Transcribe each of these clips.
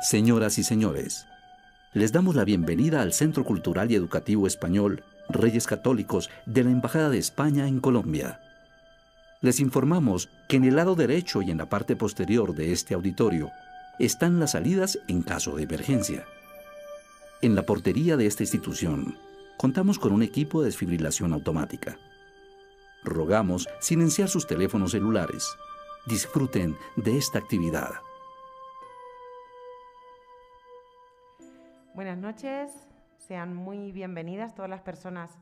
Señoras y señores, les damos la bienvenida al Centro Cultural y Educativo Español Reyes Católicos de la Embajada de España en Colombia. Les informamos que en el lado derecho y en la parte posterior de este auditorio están las salidas en caso de emergencia. En la portería de esta institución contamos con un equipo de desfibrilación automática. Rogamos silenciar sus teléfonos celulares. Disfruten de esta actividad. Buenas noches, sean muy bienvenidas todas las personas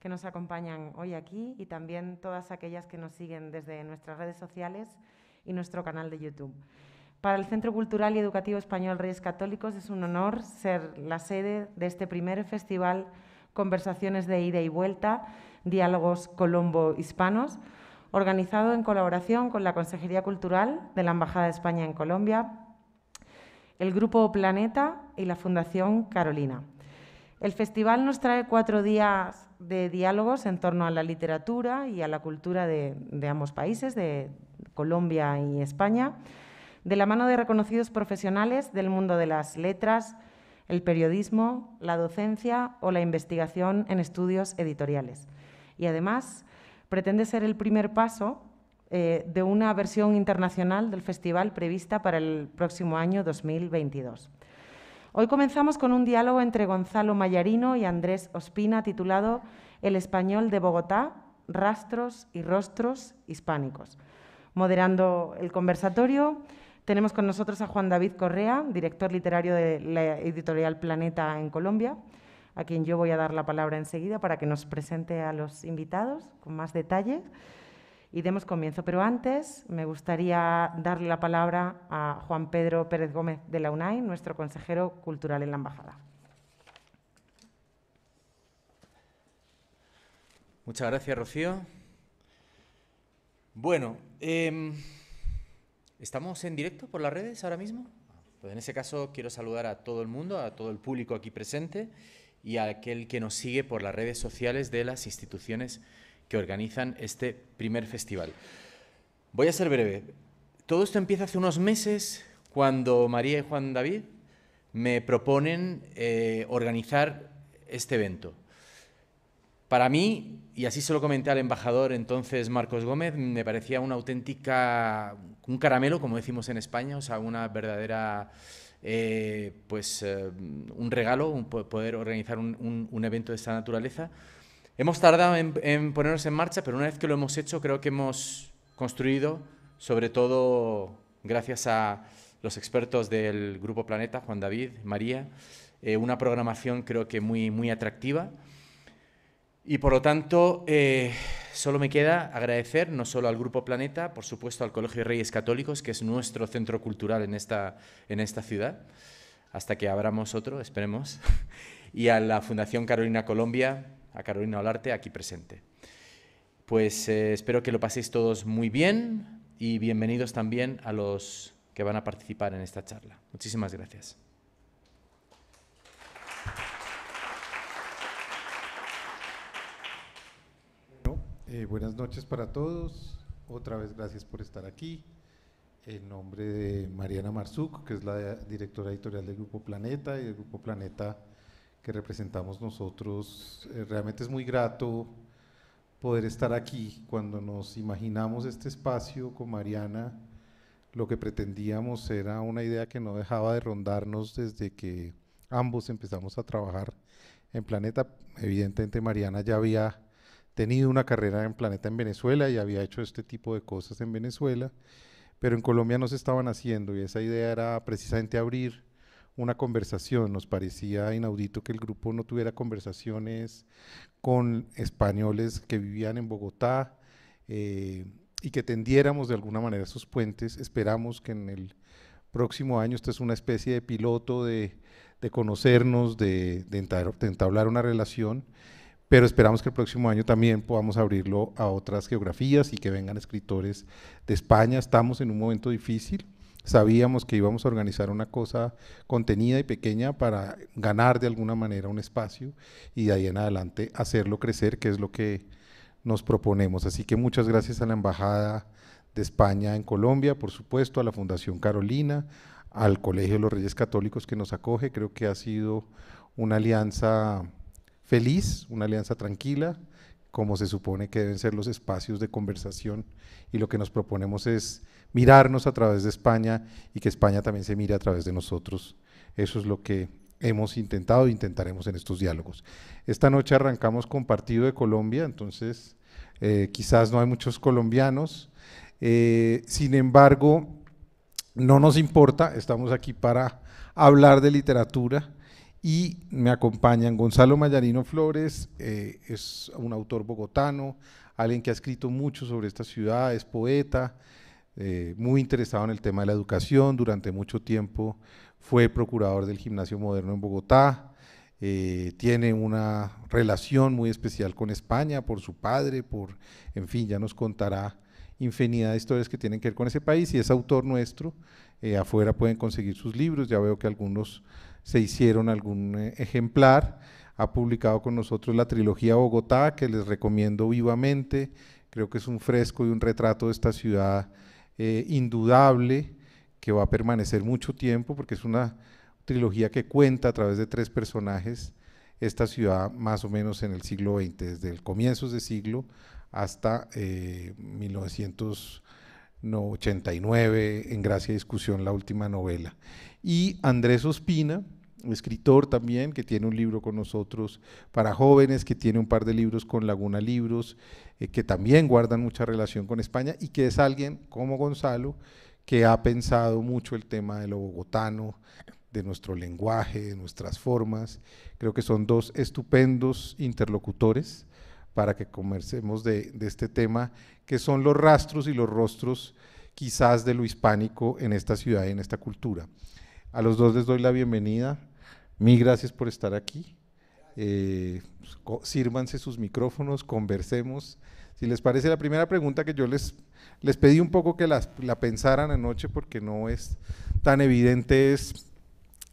que nos acompañan hoy aquí y también todas aquellas que nos siguen desde nuestras redes sociales y nuestro canal de YouTube. Para el Centro Cultural y Educativo Español Reyes Católicos es un honor ser la sede de este primer festival Conversaciones de Ida y Vuelta, Diálogos Colombo-Hispanos, organizado en colaboración con la Consejería Cultural de la Embajada de España en Colombia, el Grupo Planeta y la Fundación Carolina. El festival nos trae cuatro días de diálogos en torno a la literatura y a la cultura de, ambos países, de Colombia y España, de la mano de reconocidos profesionales del mundo de las letras, el periodismo, la docencia o la investigación en estudios editoriales. Y además pretende ser el primer paso eh, de una versión internacional del festival prevista para el próximo año 2022. Hoy comenzamos con un diálogo entre Gonzalo Mayarino y Andrés Ospina titulado El español de Bogotá, rastros y rostros hispánicos. Moderando el conversatorio, tenemos con nosotros a Juan David Correa, director literario de la editorial Planeta en Colombia, a quien yo voy a dar la palabra enseguida para que nos presente a los invitados con más detalle y demos comienzo. Pero antes me gustaría darle la palabra a Juan Pedro Pérez Gómez de la UNAI, nuestro consejero cultural en la Embajada. Muchas gracias, Rocío. Bueno, em, ¿estamos en directo por las redes ahora mismo? Pues en ese caso quiero saludar a todo el mundo, a todo el público aquí presente y a aquel que nos sigue por las redes sociales de las instituciones que organizan este primer festival. Voy a ser breve. Todo esto empieza hace unos meses cuando María y Juan David me proponen eh, organizar este evento. Para mí, y así se lo comenté al embajador entonces Marcos Gómez, me parecía una auténtica, un caramelo, como decimos en España, o sea, una verdadera... Eh, pues eh, un regalo poder organizar un evento de esta naturaleza Hemos tardado en, ponernos en marcha, pero una vez que lo hemos hecho, creo que hemos construido, sobre todo gracias a los expertos del Grupo Planeta, Juan David, María, eh, una programación creo que muy, muy atractiva. Y por lo tanto, eh, solo me queda agradecer no solo al Grupo Planeta, por supuesto al Colegio de Reyes Católicos, que es nuestro centro cultural en esta, en esta ciudad, hasta que abramos otro, esperemos, y a la Fundación Carolina Colombia, a Carolina Olarte aquí presente. Pues eh, espero que lo paséis todos muy bien y bienvenidos también a los que van a participar en esta charla. Muchísimas gracias. Eh, buenas noches para todos. Otra vez gracias por estar aquí. En nombre de Mariana Marzuc, que es la directora editorial del Grupo Planeta y del Grupo Planeta que representamos nosotros. Eh, realmente es muy grato poder estar aquí. Cuando nos imaginamos este espacio con Mariana, lo que pretendíamos era una idea que no dejaba de rondarnos desde que ambos empezamos a trabajar en Planeta. Evidentemente Mariana ya había tenido una carrera en Planeta en Venezuela y había hecho este tipo de cosas en Venezuela, pero en Colombia no se estaban haciendo y esa idea era precisamente abrir una conversación. Nos parecía inaudito que el grupo no tuviera conversaciones con españoles que vivían en Bogotá eh, y que tendiéramos de alguna manera esos puentes. Esperamos que en el próximo año esto es una especie de piloto de, conocernos, de, de, entablar una relación, pero esperamos que el próximo año también podamos abrirlo a otras geografías y que vengan escritores de España. Estamos en un momento difícil sabíamos que íbamos a organizar una cosa contenida y pequeña para ganar de alguna manera un espacio y de ahí en adelante hacerlo crecer, que es lo que nos proponemos. Así que muchas gracias a la Embajada de España en Colombia, por supuesto, a la Fundación Carolina, al Colegio de los Reyes Católicos que nos acoge. Creo que ha sido una alianza feliz, una alianza tranquila, como se supone que deben ser los espacios de conversación y lo que nos proponemos es mirarnos a través de España y que España también se mire a través de nosotros. Eso es lo que hemos intentado e intentaremos en estos diálogos. Esta noche arrancamos con Partido de Colombia, entonces eh, quizás no hay muchos colombianos. Eh, sin embargo, no nos importa, estamos aquí para hablar de literatura y me acompañan Gonzalo Mayarino Flores, eh, es un autor bogotano, alguien que ha escrito mucho sobre esta ciudad, es poeta, eh, muy interesado en el tema de la educación, durante mucho tiempo fue procurador del Gimnasio Moderno en Bogotá, eh, tiene una relación muy especial con España por su padre, por, en fin, ya nos contará infinidad de historias que tienen que ver con ese país y es autor nuestro. Eh, afuera pueden conseguir sus libros, ya veo que algunos se hicieron algún ejemplar. Ha publicado con nosotros la trilogía Bogotá, que les recomiendo vivamente. Creo que es un fresco y un retrato de esta ciudad eh, indudable que va a permanecer mucho tiempo porque es una trilogía que cuenta a través de tres personajes esta ciudad más o menos en el siglo XX, desde el comienzo de siglo hasta 1989, eh, en Gracia y Discusión, la última novela. Y Andrés Ospina, escritor también, que tiene un libro con nosotros para jóvenes, que tiene un par de libros con Laguna Libros, eh, que también guardan mucha relación con España y que es alguien como Gonzalo que ha pensado mucho el tema de lo bogotano, de nuestro lenguaje, de nuestras formas. Creo que son dos estupendos interlocutores para que conversemos de, de este tema, que son los rastros y los rostros quizás de lo hispánico en esta ciudad y en esta cultura. A los dos les doy la bienvenida. Mil gracias por estar aquí. Eh, pues, sírvanse sus micrófonos, conversemos. Si les parece, la primera pregunta que yo les, les pedí un poco que la, pensaran anoche porque no es tan evidente es,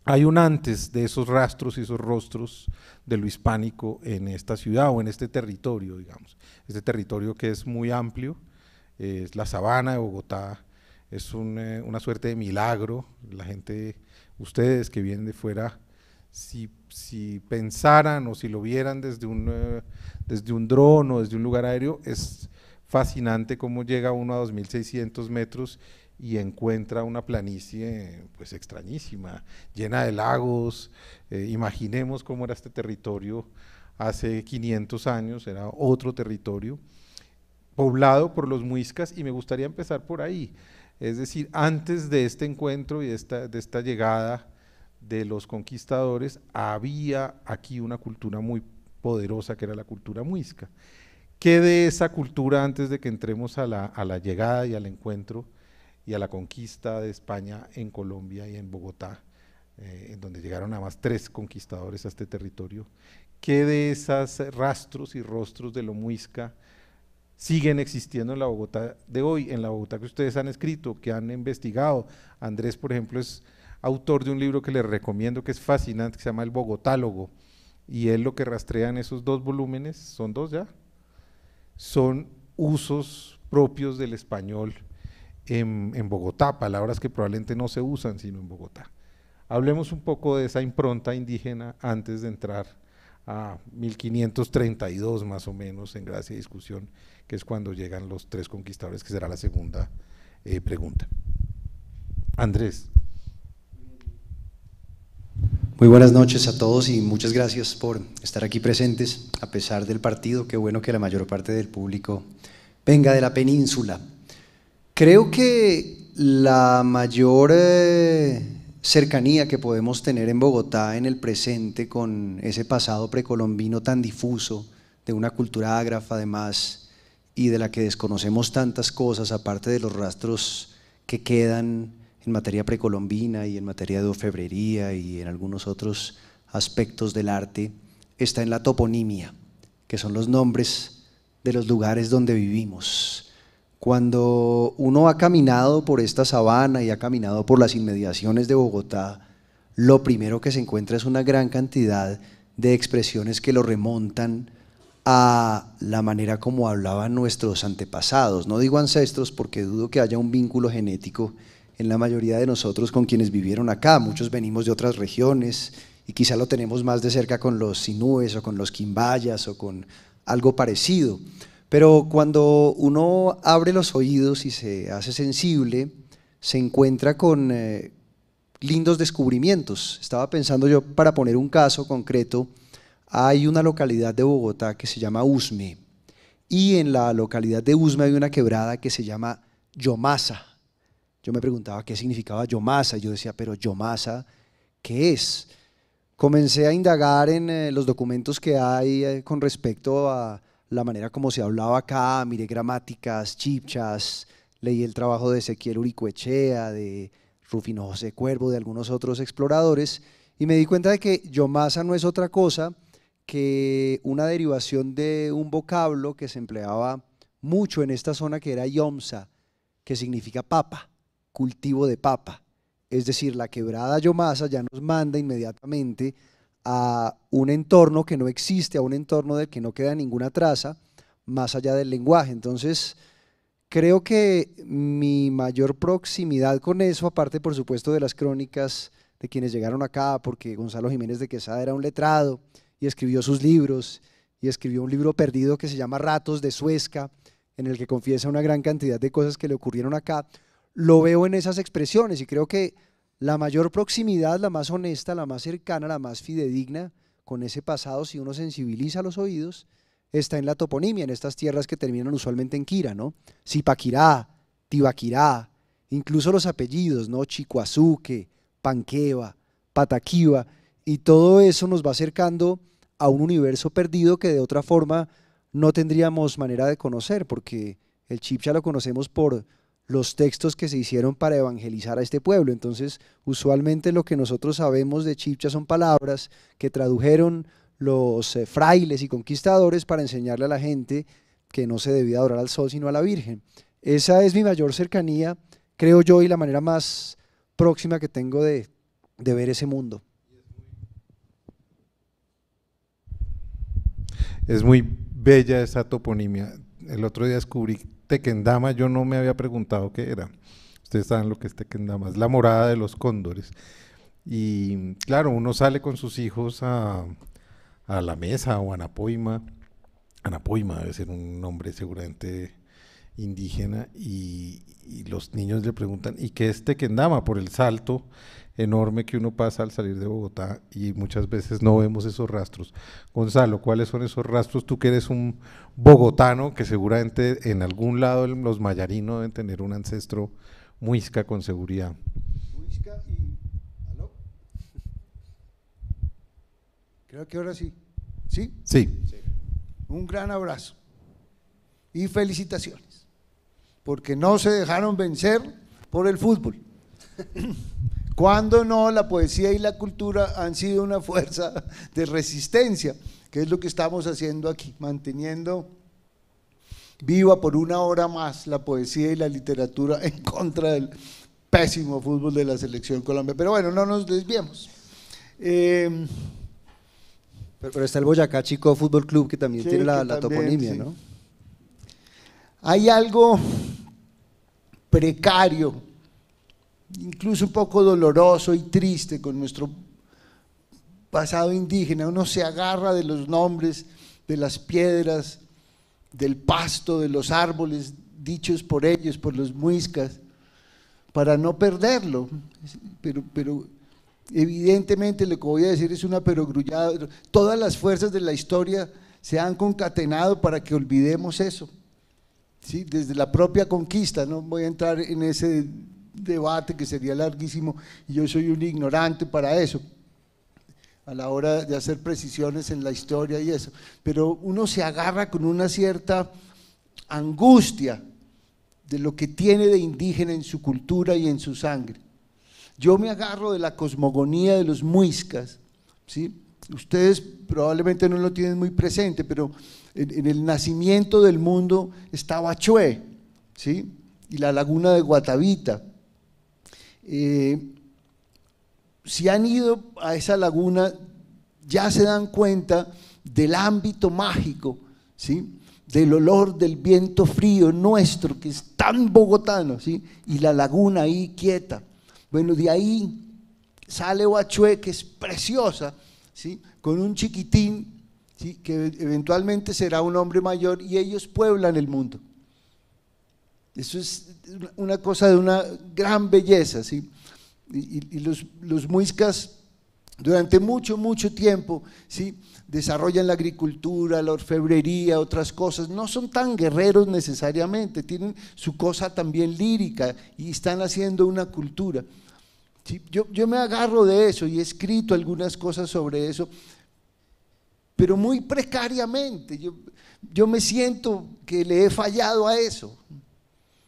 hay un antes de esos rastros y esos rostros de lo hispánico en esta ciudad o en este territorio, digamos. Este territorio que es muy amplio, eh, es la sabana de Bogotá, es eh, una suerte de milagro. La gente, ustedes que vienen de fuera, si, pensaran o si lo vieran desde un, eh, desde un dron o desde un lugar aéreo, es fascinante cómo llega uno a 2.600 metros y encuentra una planicie pues extrañísima, llena de lagos. Eh, imaginemos cómo era este territorio hace 500 años, era otro territorio poblado por los muiscas y me gustaría empezar por ahí. Es decir, antes de este encuentro y de esta, de esta llegada de los conquistadores, había aquí una cultura muy poderosa que era la cultura muisca. ¿Qué de esa cultura, antes de que entremos a la, llegada y al encuentro y a la conquista de España en Colombia y en Bogotá, eh, en donde llegaron a más tres conquistadores a este territorio, qué de esos rastros y rostros de lo muisca siguen existiendo en la Bogotá de hoy, en la Bogotá que ustedes han escrito, que han investigado? Andrés, por ejemplo, es autor de un libro que les recomiendo que es fascinante, que se llama El Bogotálogo, y él lo que rastrea en esos dos volúmenes, son dos ya, son usos propios del español en, Bogotá, palabras que probablemente no se usan sino en Bogotá. Hablemos un poco de esa impronta indígena antes de entrar a 1532 más o menos en gracia y discusión, que es cuando llegan los tres conquistadores, que será la segunda eh, pregunta. Andrés. Muy buenas noches a todos y muchas gracias por estar aquí presentes a pesar del partido. Qué bueno que la mayor parte del público venga de la península. Creo que la mayor eh, cercanía que podemos tener en Bogotá en el presente con ese pasado precolombino tan difuso de una cultura ágrafa además y de la que desconocemos tantas cosas aparte de los rastros que quedan en materia precolombina y en materia de orfebrería y en algunos otros aspectos del arte está en la toponimia, que son los nombres de los lugares donde vivimos. Cuando uno ha caminado por esta sabana y ha caminado por las inmediaciones de Bogotá, lo primero que se encuentra es una gran cantidad de expresiones que lo remontan a la manera como hablaban nuestros antepasados. No digo ancestros porque dudo que haya un vínculo genético en la mayoría de nosotros con quienes vivieron acá. Muchos venimos de otras regiones y quizá lo tenemos más de cerca con los sinúes o con los quimbayas o con algo parecido. Pero cuando uno abre los oídos y se hace sensible, se encuentra con eh, lindos descubrimientos. Estaba pensando yo, para poner un caso concreto, hay una localidad de Bogotá que se llama Usme y en la localidad de Usme hay una quebrada que se llama Yomasa. Yo me preguntaba qué significaba Yomasa y yo decía, pero Yomasa, ¿qué es? Comencé a indagar en eh, los documentos que hay eh, con respecto a la manera como se hablaba acá, miré gramáticas, chipchas, leí el trabajo de Ezequiel Uricuechea, de Rufino José Cuervo, de algunos otros exploradores, y me di cuenta de que Yomasa no es otra cosa que una derivación de un vocablo que se empleaba mucho en esta zona que era Yomsa, que significa papa cultivo de papa. Es decir, la quebrada Yomasa ya nos manda inmediatamente a un entorno que no existe, a un entorno del que no queda ninguna traza, más allá del lenguaje. Entonces, creo que mi mayor proximidad con eso, aparte por supuesto de las crónicas de quienes llegaron acá, porque Gonzalo Jiménez de Quesada era un letrado y escribió sus libros, y escribió un libro perdido que se llama Ratos de Suesca, en el que confiesa una gran cantidad de cosas que le ocurrieron acá, lo veo en esas expresiones y creo que la mayor proximidad, la más honesta, la más cercana, la más fidedigna con ese pasado, si uno sensibiliza los oídos, está en la toponimia, en estas tierras que terminan usualmente en Kira, ¿no? Sipaquirá, Tibaquirá, incluso los apellidos, ¿no? chicoazuque Panqueva, Pataquiva, y todo eso nos va acercando a un universo perdido que de otra forma no tendríamos manera de conocer, porque el ya lo conocemos por los textos que se hicieron para evangelizar a este pueblo. Entonces, usualmente lo que nosotros sabemos de Chipcha son palabras que tradujeron los eh, frailes y conquistadores para enseñarle a la gente que no se debía adorar al sol sino a la Virgen. Esa es mi mayor cercanía, creo yo, y la manera más próxima que tengo de, de ver ese mundo. Es muy bella esa toponimia. El otro día descubrí Tequendama, yo no me había preguntado qué era. Ustedes saben lo que es Tequendama, es la morada de los cóndores. Y claro, uno sale con sus hijos a, la mesa o a Anapoima. Anapoima debe ser un nombre seguramente indígena. Y, los niños le preguntan, ¿y qué es Tequendama? Por el salto enorme que uno pasa al salir de Bogotá y muchas veces no vemos esos rastros. Gonzalo, ¿cuáles son esos rastros? Tú que eres un, bogotano, que seguramente en algún lado los mayarinos deben tener un ancestro muisca con seguridad. Muisca y... Creo que ahora sí. ¿Sí? ¿Sí? Sí. Un gran abrazo y felicitaciones, porque no se dejaron vencer por el fútbol. Cuando no, la poesía y la cultura han sido una fuerza de resistencia. ¿Qué es lo que estamos haciendo aquí, manteniendo viva por una hora más la poesía y la literatura en contra del pésimo fútbol de la selección Colombia. Pero bueno, no nos desviemos. Eh, pero, está el Boyacá Chico Fútbol Club que también tiene la, toponimia, ¿no? Hay algo precario, incluso un poco doloroso y triste con nuestro pasado indígena, uno se agarra de los nombres, de las piedras, del pasto, de los árboles dichos por ellos, por los muiscas, para no perderlo. Pero, pero evidentemente lo que voy a decir es una perogrullada. Todas las fuerzas de la historia se han concatenado para que olvidemos eso. ¿sí? Desde la propia conquista, no voy a entrar en ese debate que sería larguísimo y yo soy un ignorante para eso, a la hora de hacer precisiones en la historia y eso, pero uno se agarra con una cierta angustia de lo que tiene de indígena en su cultura y en su sangre. Yo me agarro de la cosmogonía de los muiscas, ¿sí? Ustedes probablemente no lo tienen muy presente, pero en, el nacimiento del mundo estaba Chué, ¿sí? Y la laguna de Guatavita. Eh, si han ido a esa laguna, ya se dan cuenta del ámbito mágico, ¿sí? del olor del viento frío nuestro, que es tan bogotano, ¿sí? y la laguna ahí quieta. Bueno, de ahí sale Huachue, que es preciosa, ¿sí? con un chiquitín, ¿sí? que eventualmente será un hombre mayor, y ellos pueblan el mundo. Eso es una cosa de una gran belleza. ¿sí? y, los, muiscas durante mucho, mucho tiempo ¿sí? desarrollan la agricultura, la orfebrería, otras cosas. No son tan guerreros necesariamente, tienen su cosa también lírica y están haciendo una cultura. Yo, me agarro de eso y he escrito algunas cosas sobre eso, pero muy precariamente. Yo, yo me siento que le he fallado a eso.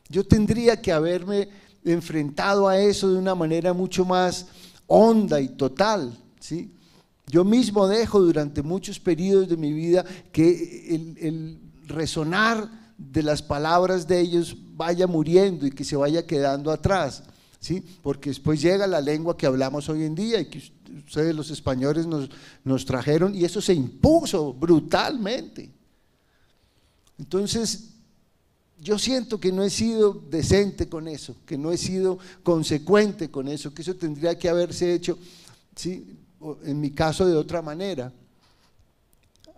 Yo tendría que haberme enfrentado a eso de una manera mucho más honda y total. ¿sí? Yo mismo dejo durante muchos periodos de mi vida que el, resonar de las palabras de ellos vaya muriendo y que se vaya quedando atrás. ¿Sí? porque después llega la lengua que hablamos hoy en día y que ustedes los españoles nos, nos trajeron y eso se impuso brutalmente. Entonces, yo siento que no he sido decente con eso, que no he sido consecuente con eso, que eso tendría que haberse hecho, ¿sí? en mi caso, de otra manera.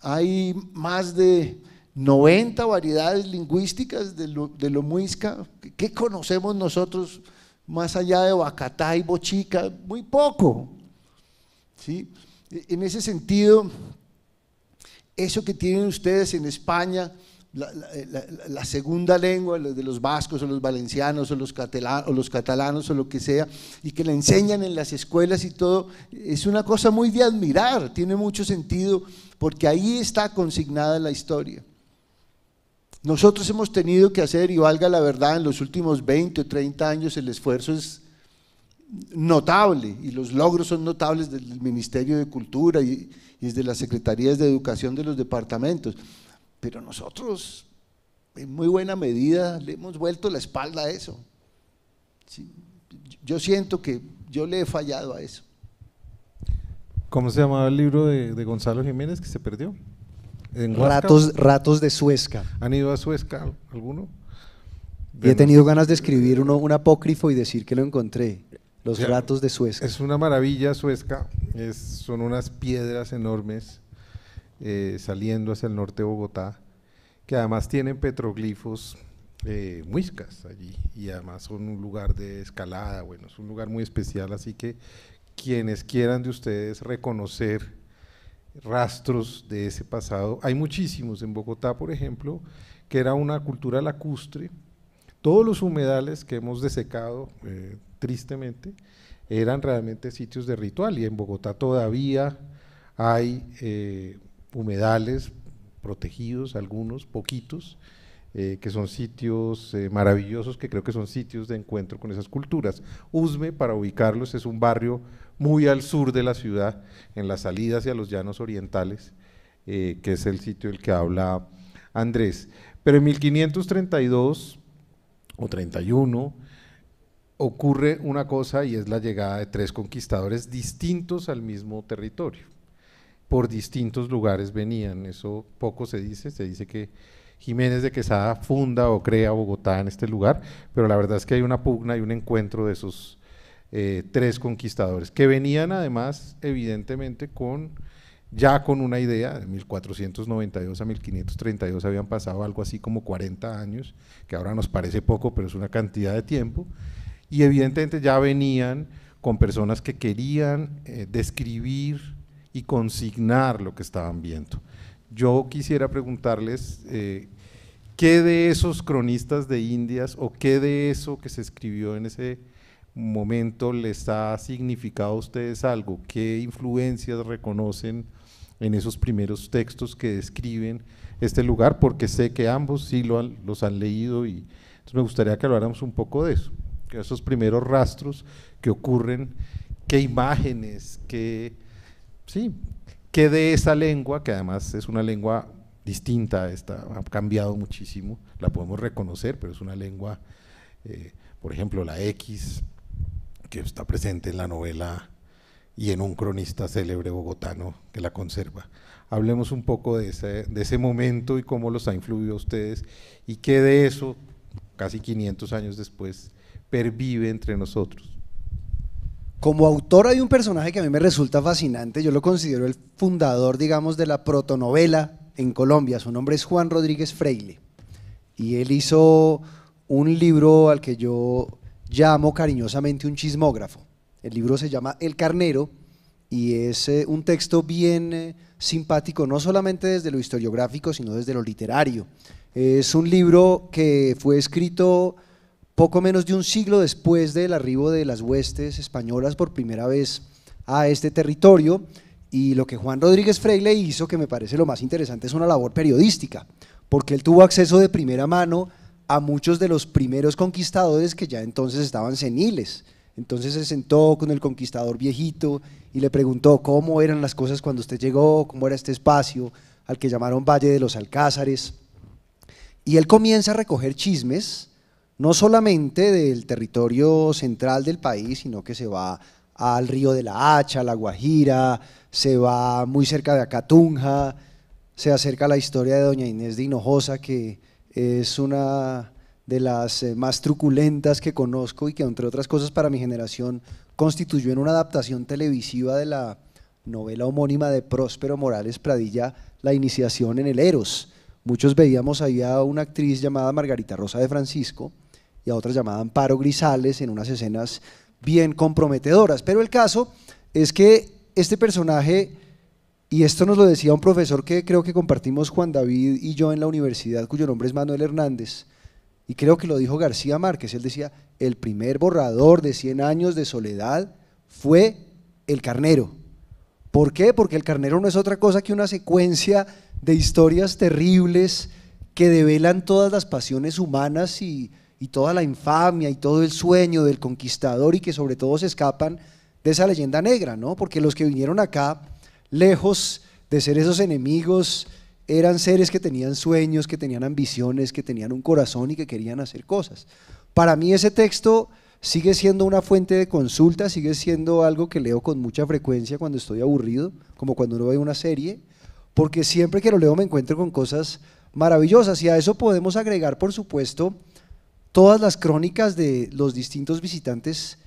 Hay más de 90 variedades lingüísticas de lo, muisca. ¿Qué conocemos nosotros más allá de Bacatá y Bochica? Muy poco. ¿sí? E, en ese sentido, eso que tienen ustedes en España, eh, la, segunda lengua de los vascos o los valencianos o los, catalanos, o los catalanos o lo que sea, y que la enseñan en las escuelas y todo, es una cosa muy de admirar, tiene mucho sentido, porque ahí está consignada la historia. Nosotros hemos tenido que hacer, y valga la verdad, en los últimos 20 o 30 años el esfuerzo es notable y los logros son notables del Ministerio de Cultura y, y desde las Secretarías de Educación de los departamentos. Pero nosotros, en muy buena medida, le hemos vuelto la espalda a eso. Yo siento que yo le he fallado a eso. ¿Cómo se llamaba el libro de, Gonzalo Jiménez que se perdió? ¿En ratos, ratos de Suezca. ¿Han ido a Suezca alguno? he tenido ganas de escribir uno, un apócrifo y decir que lo encontré. Los ratos de Suezca. Es una maravilla Suezca. son unas piedras enormes eh, saliendo hacia el norte de Bogotá, que además tienen petroglifos eh, muiscas allí y además son un lugar de escalada, bueno, es un lugar muy especial, así que quienes quieran de ustedes reconocer rastros de ese pasado, hay muchísimos en Bogotá, por ejemplo, que era una cultura lacustre, todos los humedales que hemos desecado eh, tristemente eran realmente sitios de ritual y en Bogotá todavía hay humedales protegidos, algunos, poquitos, eh, que son sitios eh, maravillosos, que creo que son sitios de encuentro con esas culturas. Usme, para ubicarlos, es un barrio muy al sur de la ciudad, en la salida hacia los llanos orientales, eh, que es el sitio del que habla Andrés. Pero en 1532 o 31 ocurre una cosa y es la llegada de tres conquistadores distintos al mismo territorio por distintos lugares venían. Eso poco se dice, se dice que Jiménez de Quesada funda o crea Bogotá en este lugar, pero la verdad es que hay una pugna y un encuentro de esos eh, tres conquistadores, que venían además evidentemente con ya con una idea, de 1492 a 1532 habían pasado algo así como 40 años, que ahora nos parece poco, pero es una cantidad de tiempo, y evidentemente ya venían con personas que querían eh, describir y consignar lo que estaban viendo. Yo quisiera preguntarles eh, qué de esos cronistas de Indias o qué de eso que se escribió en ese momento les ha significado a ustedes algo, qué influencias reconocen en esos primeros textos que describen este lugar, porque sé que ambos sí los han leído y me gustaría que habláramos un poco de eso, que esos primeros rastros que ocurren, qué imágenes, qué Sí, que de esa lengua, que además es una lengua distinta, ha cambiado muchísimo, la podemos reconocer, pero es una lengua, eh, por ejemplo, la X, que está presente en la novela y en un cronista célebre bogotano que la conserva. Hablemos un poco de ese, de ese momento y cómo los ha influido a ustedes y qué de eso, casi 500 años después, pervive entre nosotros. Como autor hay un personaje que a mí me resulta fascinante, yo lo considero el fundador, digamos, de la protonovela en Colombia, su nombre es Juan Rodríguez Freile, y él hizo un libro al que yo llamo cariñosamente un chismógrafo. El libro se llama El Carnero y es eh, un texto bien eh, simpático, no solamente desde lo historiográfico, sino desde lo literario. Es un libro que fue escrito poco menos de un siglo después del arribo de las huestes españolas por primera vez a este territorio, y lo que Juan Rodríguez Freile hizo, que me parece lo más interesante, es una labor periodística, porque él tuvo acceso de primera mano a muchos de los primeros conquistadores que ya entonces estaban seniles. Entonces se sentó con el conquistador viejito y le preguntó cómo eran las cosas cuando usted llegó, cómo era este espacio, al que llamaron Valle de los Alcázares. Y él comienza a recoger chismes no solamente del territorio central del país, sino que se va al río de la Hacha, la Guajira, se va muy cerca de Acatunja, se acerca a la historia de doña Inés de Hinojosa, que es una de las eh, más truculentas que conozco y que entre otras cosas para mi generación constituyó en una adaptación televisiva de la novela homónima de Próspero Morales Pradilla, La iniciación en el Eros. Muchos veíamos ahí a una actriz llamada Margarita Rosa de Francisco, y a otras llamada Amparo Grisales en unas escenas bien comprometedoras. Pero el caso es que este personaje, y esto nos lo decía un profesor que creo que compartimos Juan David y yo en la universidad, cuyo nombre es Manuel Hernández, y creo que lo dijo García Márquez, él decía, el primer borrador de 100 años de soledad fue el carnero. ¿Por qué? Porque el carnero no es otra cosa que una secuencia de historias terribles que develan todas las pasiones humanas y y toda la infamia y todo el sueño del conquistador y que sobre todo se escapan de esa leyenda negra, ¿no? Porque los que vinieron acá, lejos de ser esos enemigos, eran seres que tenían sueños, que tenían ambiciones, que tenían un corazón y que querían hacer cosas. Para mí ese texto sigue siendo una fuente de consulta, sigue siendo algo que leo con mucha frecuencia cuando estoy aburrido, como cuando uno ve una serie, porque siempre que lo leo me encuentro con cosas maravillosas y a eso podemos agregar, por supuesto, todas las crónicas de los distintos visitantes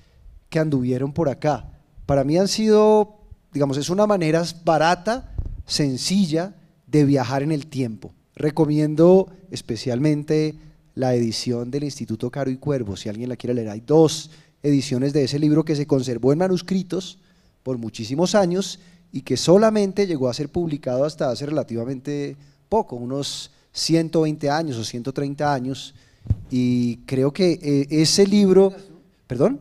que anduvieron por acá. Para mí han sido, digamos, es una manera barata, sencilla de viajar en el tiempo. Recomiendo especialmente la edición del Instituto Caro y Cuervo, si alguien la quiere leer. Hay dos ediciones de ese libro que se conservó en manuscritos por muchísimos años y que solamente llegó a ser publicado hasta hace relativamente poco, unos 120 años o 130 años y creo que eh, ese libro... ¿Perdón?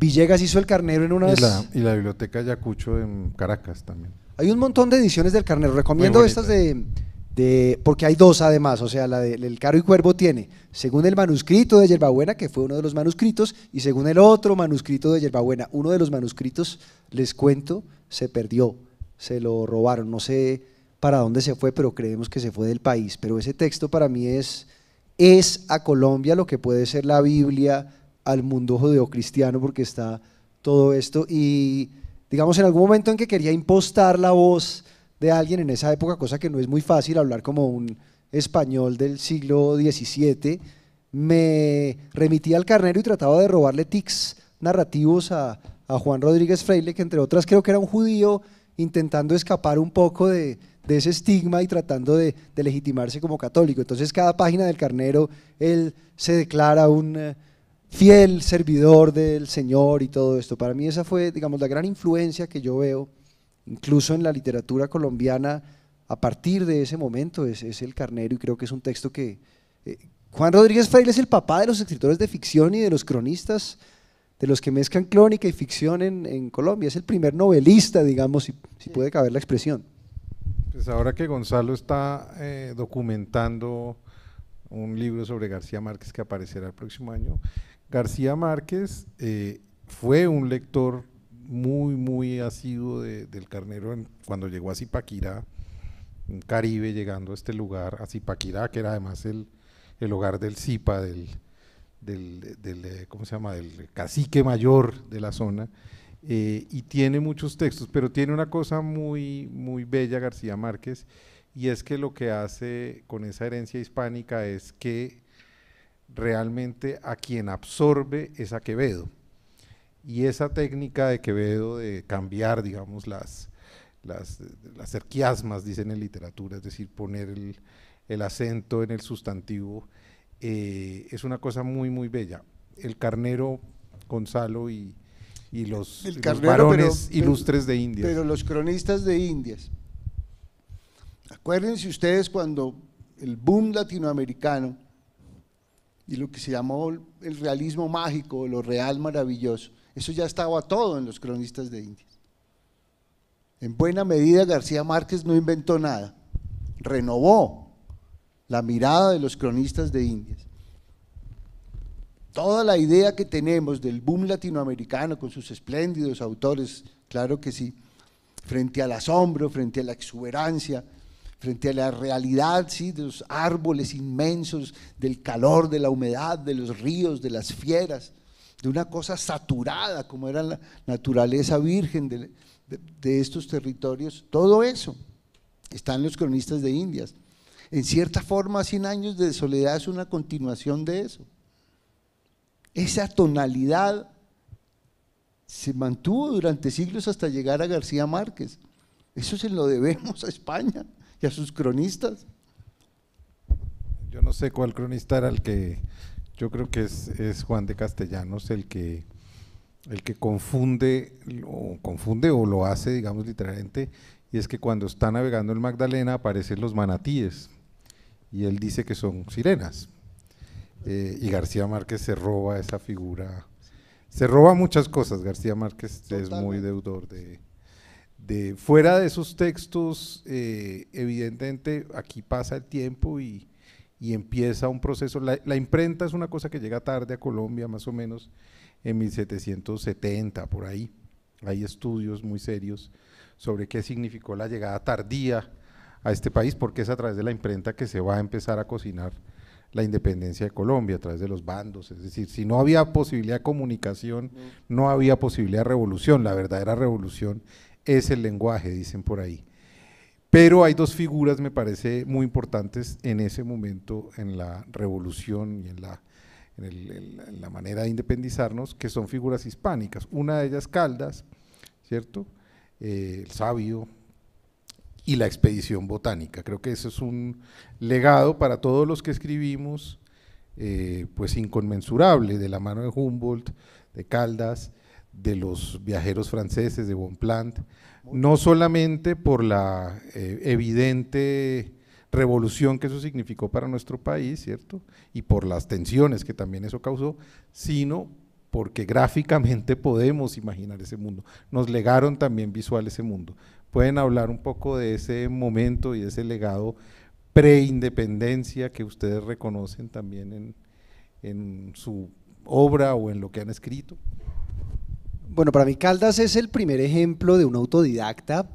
Villegas hizo el carnero en una... Y la, biblioteca Ayacucho en Caracas también. Hay un montón de ediciones del carnero. Recomiendo estas de, Porque hay dos además, o sea, la del Caro y Cuervo tiene, según el manuscrito de Yerbabuena, que fue uno de los manuscritos, y según el otro manuscrito de Yerbabuena, uno de los manuscritos, les cuento, se perdió, se lo robaron, no sé para dónde se fue, pero creemos que se fue del país. Pero ese texto para mí es es a Colombia lo que puede ser la Biblia al mundo judeocristiano, porque está todo esto. Y digamos, en algún momento en que quería impostar la voz de alguien en esa época, cosa que no es muy fácil hablar como un español del siglo XVII, me remití al carnero y trataba de robarle tics narrativos a, a Juan Rodríguez Freile, que entre otras creo que era un judío intentando escapar un poco de, de ese estigma y tratando de, legitimarse como católico. Entonces cada página del carnero, él se declara un eh, fiel servidor del Señor y todo esto. Para mí esa fue, digamos, la gran influencia que yo veo, incluso en la literatura colombiana, a partir de ese momento, es, es el carnero y creo que es un texto que... Eh, Juan Rodríguez Fraile es el papá de los escritores de ficción y de los cronistas, de los que mezclan crónica y ficción en, Colombia. Es el primer novelista, digamos, si puede caber la expresión. Pues ahora que Gonzalo está eh, documentando un libro sobre García Márquez que aparecerá el próximo año, García Márquez eh, fue un lector muy, muy asiduo del carnero cuando llegó a Zipaquirá, un Caribe llegando a este lugar, a Zipaquirá, que era además el, hogar del Zipa, eh, ¿cómo se llama?, del cacique mayor de la zona. Eh, y tiene muchos textos, pero tiene una cosa muy, muy bella García Márquez, y es que lo que hace con esa herencia hispánica es que realmente a quien absorbe es a Quevedo. Y esa técnica de Quevedo de cambiar, digamos, las, las, dicen en literatura, es decir, poner el, acento en el sustantivo, eh, es una cosa muy, muy bella. El carnero Gonzalo y, y los, varones ilustres de Indias. Pero los cronistas de Indias. Acuérdense ustedes cuando el boom latinoamericano y lo que se llamó el realismo mágico, lo real maravilloso, eso ya estaba todo en los cronistas de Indias. En buena medida García Márquez no inventó nada, renovó la mirada de los cronistas de Indias toda la idea que tenemos del boom latinoamericano con sus espléndidos autores, claro que sí, frente al asombro, frente a la exuberancia, frente a la realidad ¿sí? de los árboles inmensos, del calor, de la humedad, de los ríos, de las fieras, de una cosa saturada como era la naturaleza virgen de, estos territorios, todo eso están los cronistas de Indias. En cierta forma, 100 años de soledad es una continuación de eso. Esa tonalidad se mantuvo durante siglos hasta llegar a García Márquez. Eso se lo debemos a España y a sus cronistas. Yo no sé cuál cronista era el que, yo creo que es, Juan de Castellanos el que, el que confunde, o confunde o lo hace, digamos literalmente, y es que cuando está navegando el Magdalena aparecen los manatíes y él dice que son sirenas. Eh, y García Márquez se roba esa figura. Se roba muchas cosas, García Márquez es muy deudor de, Fuera de esos textos, eh, evidentemente aquí pasa el tiempo y, empieza un proceso. La, la, imprenta es una cosa que llega tarde a Colombia, más o menos en 1770, por ahí. Hay estudios muy serios sobre qué significó la llegada tardía a este país, porque es a través de la imprenta que se va a empezar a cocinar la independencia de Colombia a través de los bandos. Es decir, si no había posibilidad de comunicación, no había posibilidad de revolución. La verdadera revolución es el lenguaje, dicen por ahí. Pero hay dos figuras, me parece, muy importantes en ese momento, en la revolución y en la, la manera de independizarnos, que son figuras hispánicas. Una de ellas, Caldas, ¿cierto? Eh, el sabio, y la expedición botánica. Creo que eso es un legado para todos los que escribimos, eh, pues inconmensurable, de la mano de Humboldt, de Caldas, de los viajeros franceses, de Bonpland, no solamente por la eh, evidente revolución que eso significó para nuestro país, ¿cierto? Y por las tensiones que también eso causó, sino porque gráficamente podemos imaginar ese mundo. Nos legaron también visual ese mundo pueden hablar un poco de ese momento y ese legado preindependencia que ustedes reconocen también en, en su obra o en lo que han escrito. Bueno, para mí Caldas es el primer ejemplo de un autodidacta,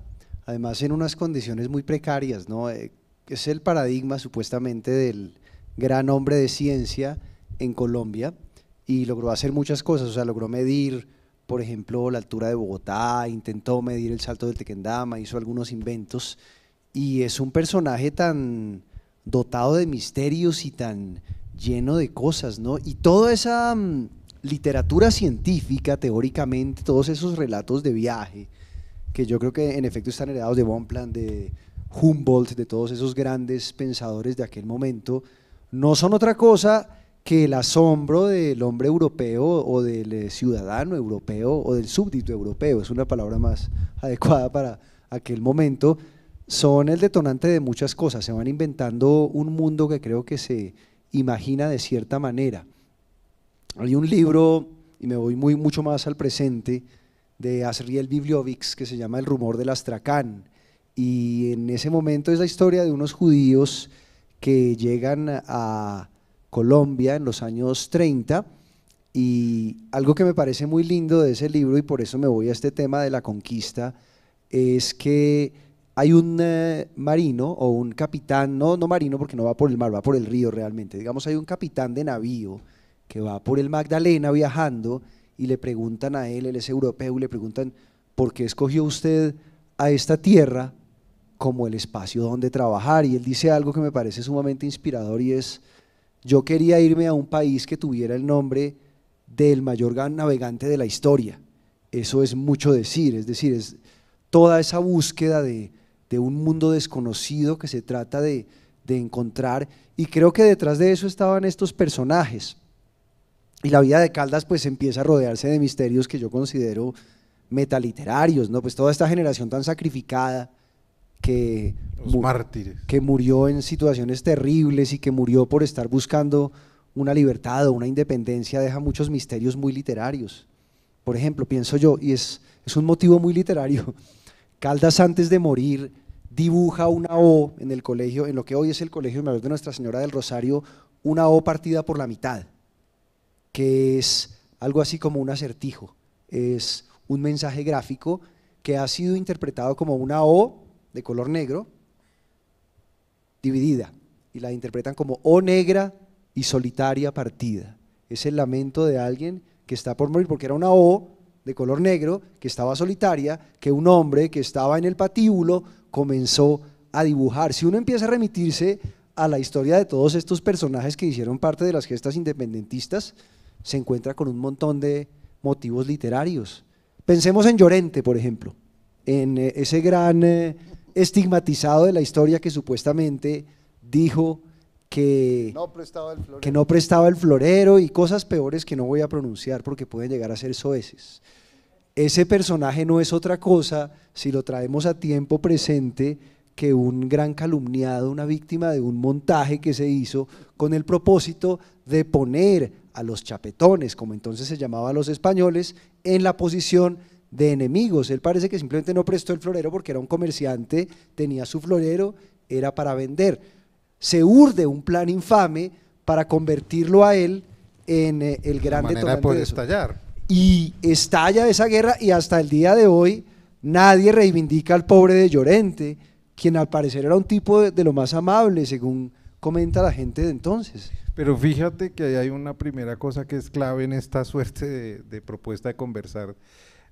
además en unas condiciones muy precarias, ¿no? Eh, es el paradigma supuestamente del gran hombre de ciencia en Colombia y logró hacer muchas cosas, o sea, logró medir, por ejemplo, la altura de Bogotá, intentó medir el salto del Tequendama, hizo algunos inventos. Y es un personaje tan dotado de misterios y tan lleno de cosas, ¿no? Y toda esa mm, literatura científica, teóricamente, todos esos relatos de viaje, que yo creo que en efecto están heredados de Bonpland, de Humboldt, de todos esos grandes pensadores de aquel momento, no son otra cosa que el asombro del hombre europeo o del eh, ciudadano europeo o del súbdito europeo, es una palabra más adecuada para aquel momento, son el detonante de muchas cosas. Se van inventando un mundo que creo que se imagina de cierta manera. Hay un libro, y me voy muy, mucho más al presente, de Asriel Bibliovix, que se llama El rumor del Astracán. Y en ese momento es la historia de unos judíos que llegan a Colombia en los años 30. Y algo que me parece muy lindo de ese libro, y por eso me voy a este tema de la conquista, es que hay un eh, marino o un capitán, no, no marino porque no va por el mar, va por el río realmente, digamos hay un capitán de navío que va por el Magdalena viajando y le preguntan a él, él es europeo, y le preguntan, ¿por qué escogió usted a esta tierra como el espacio donde trabajar? Y él dice algo que me parece sumamente inspirador y es, yo quería irme a un país que tuviera el nombre del mayor navegante de la historia. Eso es mucho decir, es decir, es toda esa búsqueda de, un mundo desconocido que se trata de, encontrar y creo que detrás de eso estaban estos personajes. Y la vida de Caldas pues empieza a rodearse de misterios que yo considero metaliterarios, ¿no? Pues toda esta generación tan sacrificada, que, murió en situaciones terribles y que murió por estar buscando una libertad o una independencia, deja muchos misterios muy literarios. Por ejemplo, pienso yo, y es, es un motivo muy literario, Caldas antes de morir dibuja una O en el colegio, en lo que hoy es el colegio de Nuestra Señora del Rosario, una O partida por la mitad, que es algo así como un acertijo, es un mensaje gráfico que ha sido interpretado como una O de color negro, dividida, y la interpretan como O negra y solitaria partida. Es el lamento de alguien que está por morir, porque era una O de color negro, que estaba solitaria, que un hombre que estaba en el patíbulo comenzó a dibujar. Si uno empieza a remitirse a la historia de todos estos personajes que hicieron parte de las gestas independentistas, se encuentra con un montón de motivos literarios. Pensemos en Llorente, por ejemplo, en eh, ese gran eh, estigmatizado de la historia que supuestamente dijo que no, prestaba el florero. que no prestaba el florero y cosas peores que no voy a pronunciar porque pueden llegar a ser soeces. Ese personaje no es otra cosa, si lo traemos a tiempo presente, que un gran calumniado, una víctima de un montaje que se hizo con el propósito de poner a los chapetones, como entonces se llamaba a los españoles, en la posición de enemigos. Él parece que simplemente no prestó el florero porque era un comerciante, tenía su florero, era para vender. Se urde un plan infame para convertirlo a él en eh, el gran detonante. De estallar. Y estalla esa guerra y hasta el día de hoy nadie reivindica al pobre de Llorente, quien al parecer era un tipo de, lo más amable, según comenta la gente de entonces. Pero fíjate que hay una primera cosa que es clave en esta suerte de propuesta de conversar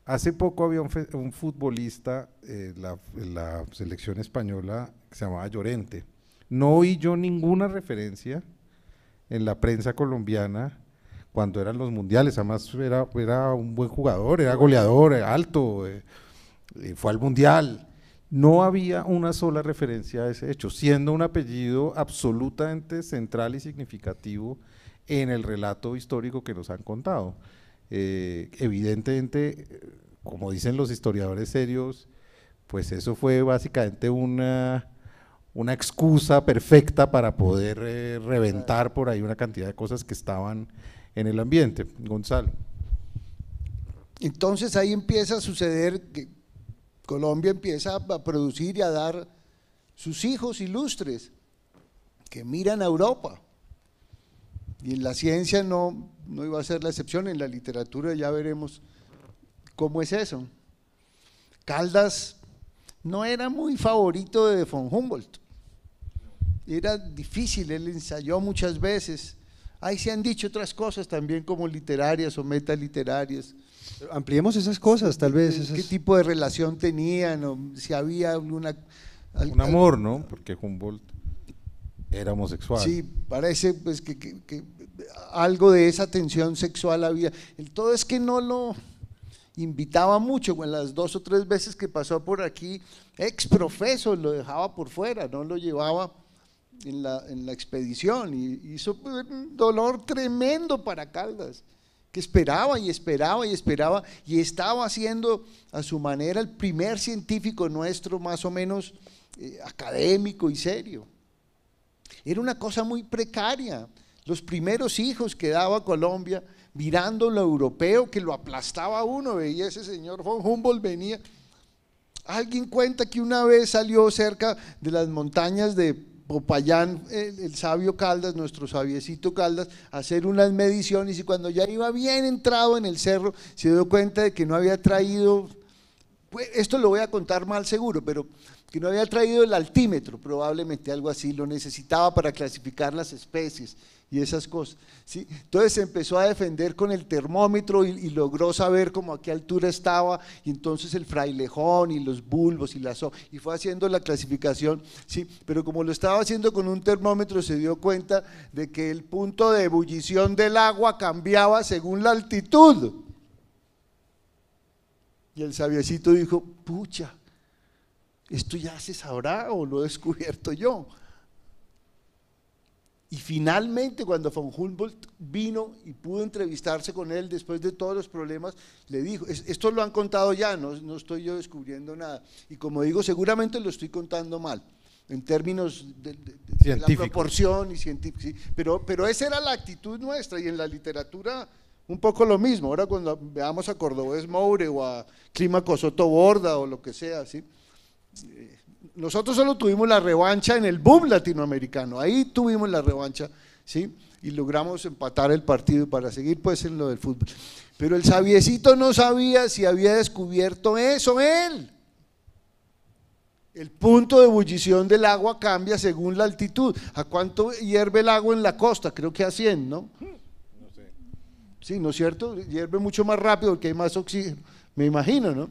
Hace poco había un, futbolista eh, la, selección española que se llamaba Llorente. No oí yo ninguna referencia en la prensa colombiana cuando eran los mundiales. Además era, un buen jugador, era goleador, alto, eh, eh, fue al mundial. No había una sola referencia a ese hecho, siendo un apellido absolutamente central y significativo en el relato histórico que nos han contado. Eh, evidentemente, eh, como dicen los historiadores serios, pues eso fue básicamente una, una excusa perfecta para poder eh, reventar por ahí una cantidad de cosas que estaban en el ambiente. Gonzalo. Entonces ahí empieza a suceder que Colombia empieza a producir y a dar sus hijos ilustres que miran a Europa y en la ciencia no, iba a ser la excepción, en la literatura ya veremos cómo es eso. Caldas no era muy favorito de von Humboldt. Era difícil, él ensayó muchas veces. Ahí se han dicho otras cosas también como literarias o metaliterarias. literarias. ampliemos esas cosas, tal vez. ¿Qué tipo de relación tenían? O si había alguna... Un amor, ¿no? Porque Humboldt era homosexual. Sí, parece pues que, algo de esa tensión sexual había. El todo es que no lo invitaba mucho, En las dos o tres veces que pasó por aquí, ex profeso lo dejaba por fuera, no lo llevaba en la, expedición y hizo pues, un dolor tremendo para Caldas que esperaba y esperaba y esperaba y estaba haciendo a su manera el primer científico nuestro más o menos eh, académico y serio. Era una cosa muy precaria. Los primeros hijos que daba Colombia, mirando lo europeo que lo aplastaba uno, veía ese señor von Humboldt venía. Alguien cuenta que una vez salió cerca de las montañas de Popayán, el, el, sabio Caldas, nuestro sabiecito Caldas, a hacer unas mediciones y cuando ya iba bien entrado en el cerro, se dio cuenta de que no había traído, pues, esto lo voy a contar mal seguro, pero que no había traído el altímetro, probablemente algo así, lo necesitaba para clasificar las especies y esas cosas. ¿sí? Entonces se empezó a defender con el termómetro y, logró saber cómo a qué altura estaba, y entonces el frailejón y los bulbos y las y fue haciendo la clasificación, ¿sí? pero como lo estaba haciendo con un termómetro se dio cuenta de que el punto de ebullición del agua cambiaba según la altitud. Y el sabiecito dijo, pucha, ¿Esto ya se sabrá o lo he descubierto yo? Y finalmente, cuando von Humboldt vino y pudo entrevistarse con él después de todos los problemas, le dijo, esto lo han contado ya, no, estoy yo descubriendo nada. Y como digo, seguramente lo estoy contando mal, en términos de, la proporción y científico. Pero, pero esa era la actitud nuestra y en la literatura un poco lo mismo. Ahora cuando veamos a Cordobés Moure o a Clima Cosoto Borda o lo que sea, ¿sí? Nosotros solo tuvimos la revancha en el boom latinoamericano, ahí tuvimos la revancha, ¿sí? Y logramos empatar el partido para seguir pues en lo del fútbol. Pero el sabiecito no sabía si había descubierto eso él. El punto de ebullición del agua cambia según la altitud. ¿A cuánto hierve el agua en la costa? Creo que a 100, ¿no? Sí, ¿no es cierto? Hierve mucho más rápido porque hay más oxígeno. Me imagino, ¿no?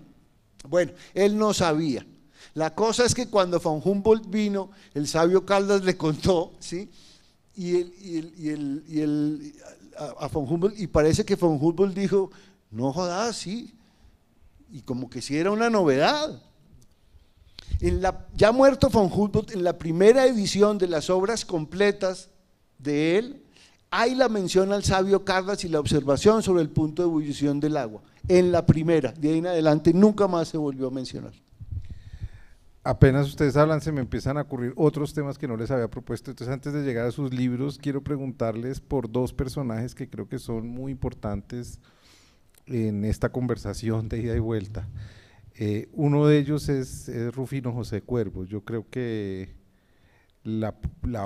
Bueno, él no sabía. La cosa es que cuando von Humboldt vino, el sabio Caldas le contó, ¿sí? Y, y, el, a, von Humboldt, y parece que von Humboldt dijo, no jodas, sí. Y como que sí era una novedad. En la, ya muerto von Humboldt, en la primera edición de las obras completas de él, hay la mención al sabio Caldas y la observación sobre el punto de ebullición del agua. En la primera, de ahí en adelante nunca más se volvió a mencionar apenas ustedes hablan, se me empiezan a ocurrir otros temas que no les había propuesto. Entonces, antes de llegar a sus libros, quiero preguntarles por dos personajes que creo que son muy importantes en esta conversación de ida y vuelta. Eh, uno de ellos es, Rufino José Cuervo. Yo creo que la,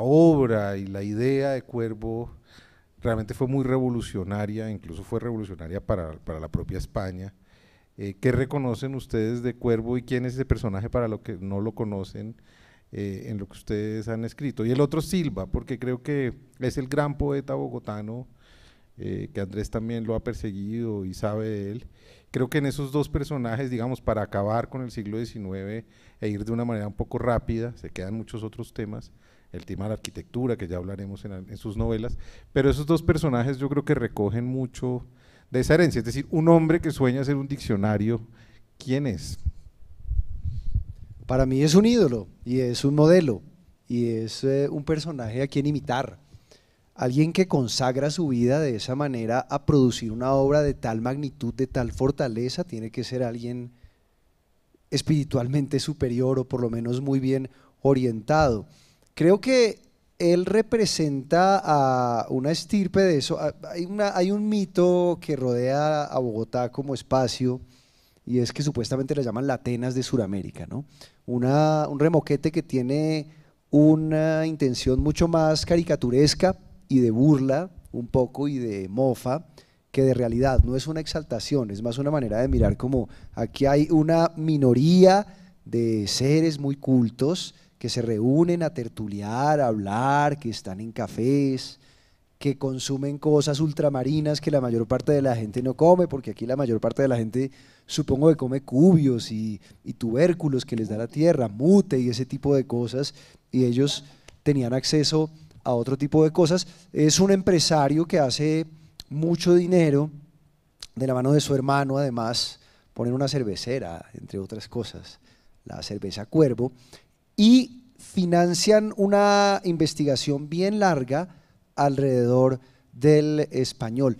obra y la idea de Cuervo realmente fue muy revolucionaria, incluso fue revolucionaria para la propia España eh, ¿Qué reconocen ustedes de Cuervo y quién es ese personaje para los que no lo conocen eh, en lo que ustedes han escrito? Y el otro Silva, porque creo que es el gran poeta bogotano eh, que Andrés también lo ha perseguido y sabe de él. Creo que en esos dos personajes, digamos, para acabar con el siglo XIX e ir de una manera un poco rápida, se quedan muchos otros temas, el tema de la arquitectura, que ya hablaremos en sus novelas, pero esos dos personajes yo creo que recogen mucho de esa herencia. Es decir, un hombre que sueña ser un diccionario, ¿quién es? Para mí es un ídolo y es un modelo y es eh, un personaje a quien imitar. Alguien que consagra su vida de esa manera a producir una obra de tal magnitud, de tal fortaleza, tiene que ser alguien espiritualmente superior o por lo menos muy bien orientado. Creo que él representa a una estirpe de eso. Ah, hay, una, hay un mito que rodea a Bogotá como espacio y es que supuestamente le llaman la Atenas de Sudamérica, ¿no? un remoquete que tiene una intención mucho más caricaturesca y de burla un poco y de mofa que de realidad. No es una exaltación, es más una manera de mirar como aquí hay una minoría de seres muy cultos que se reúnen a tertuliar, a hablar, que están en cafés, que consumen cosas ultramarinas que la mayor parte de la gente no come, porque aquí la mayor parte de la gente supongo que come cubios y, tubérculos que les da la tierra, mute y ese tipo de cosas, y ellos tenían acceso a otro tipo de cosas. Es un empresario que hace mucho dinero de la mano de su hermano, además, poner una cervecera, entre otras cosas, la cerveza Cuervo, y financian una investigación bien larga alrededor del español.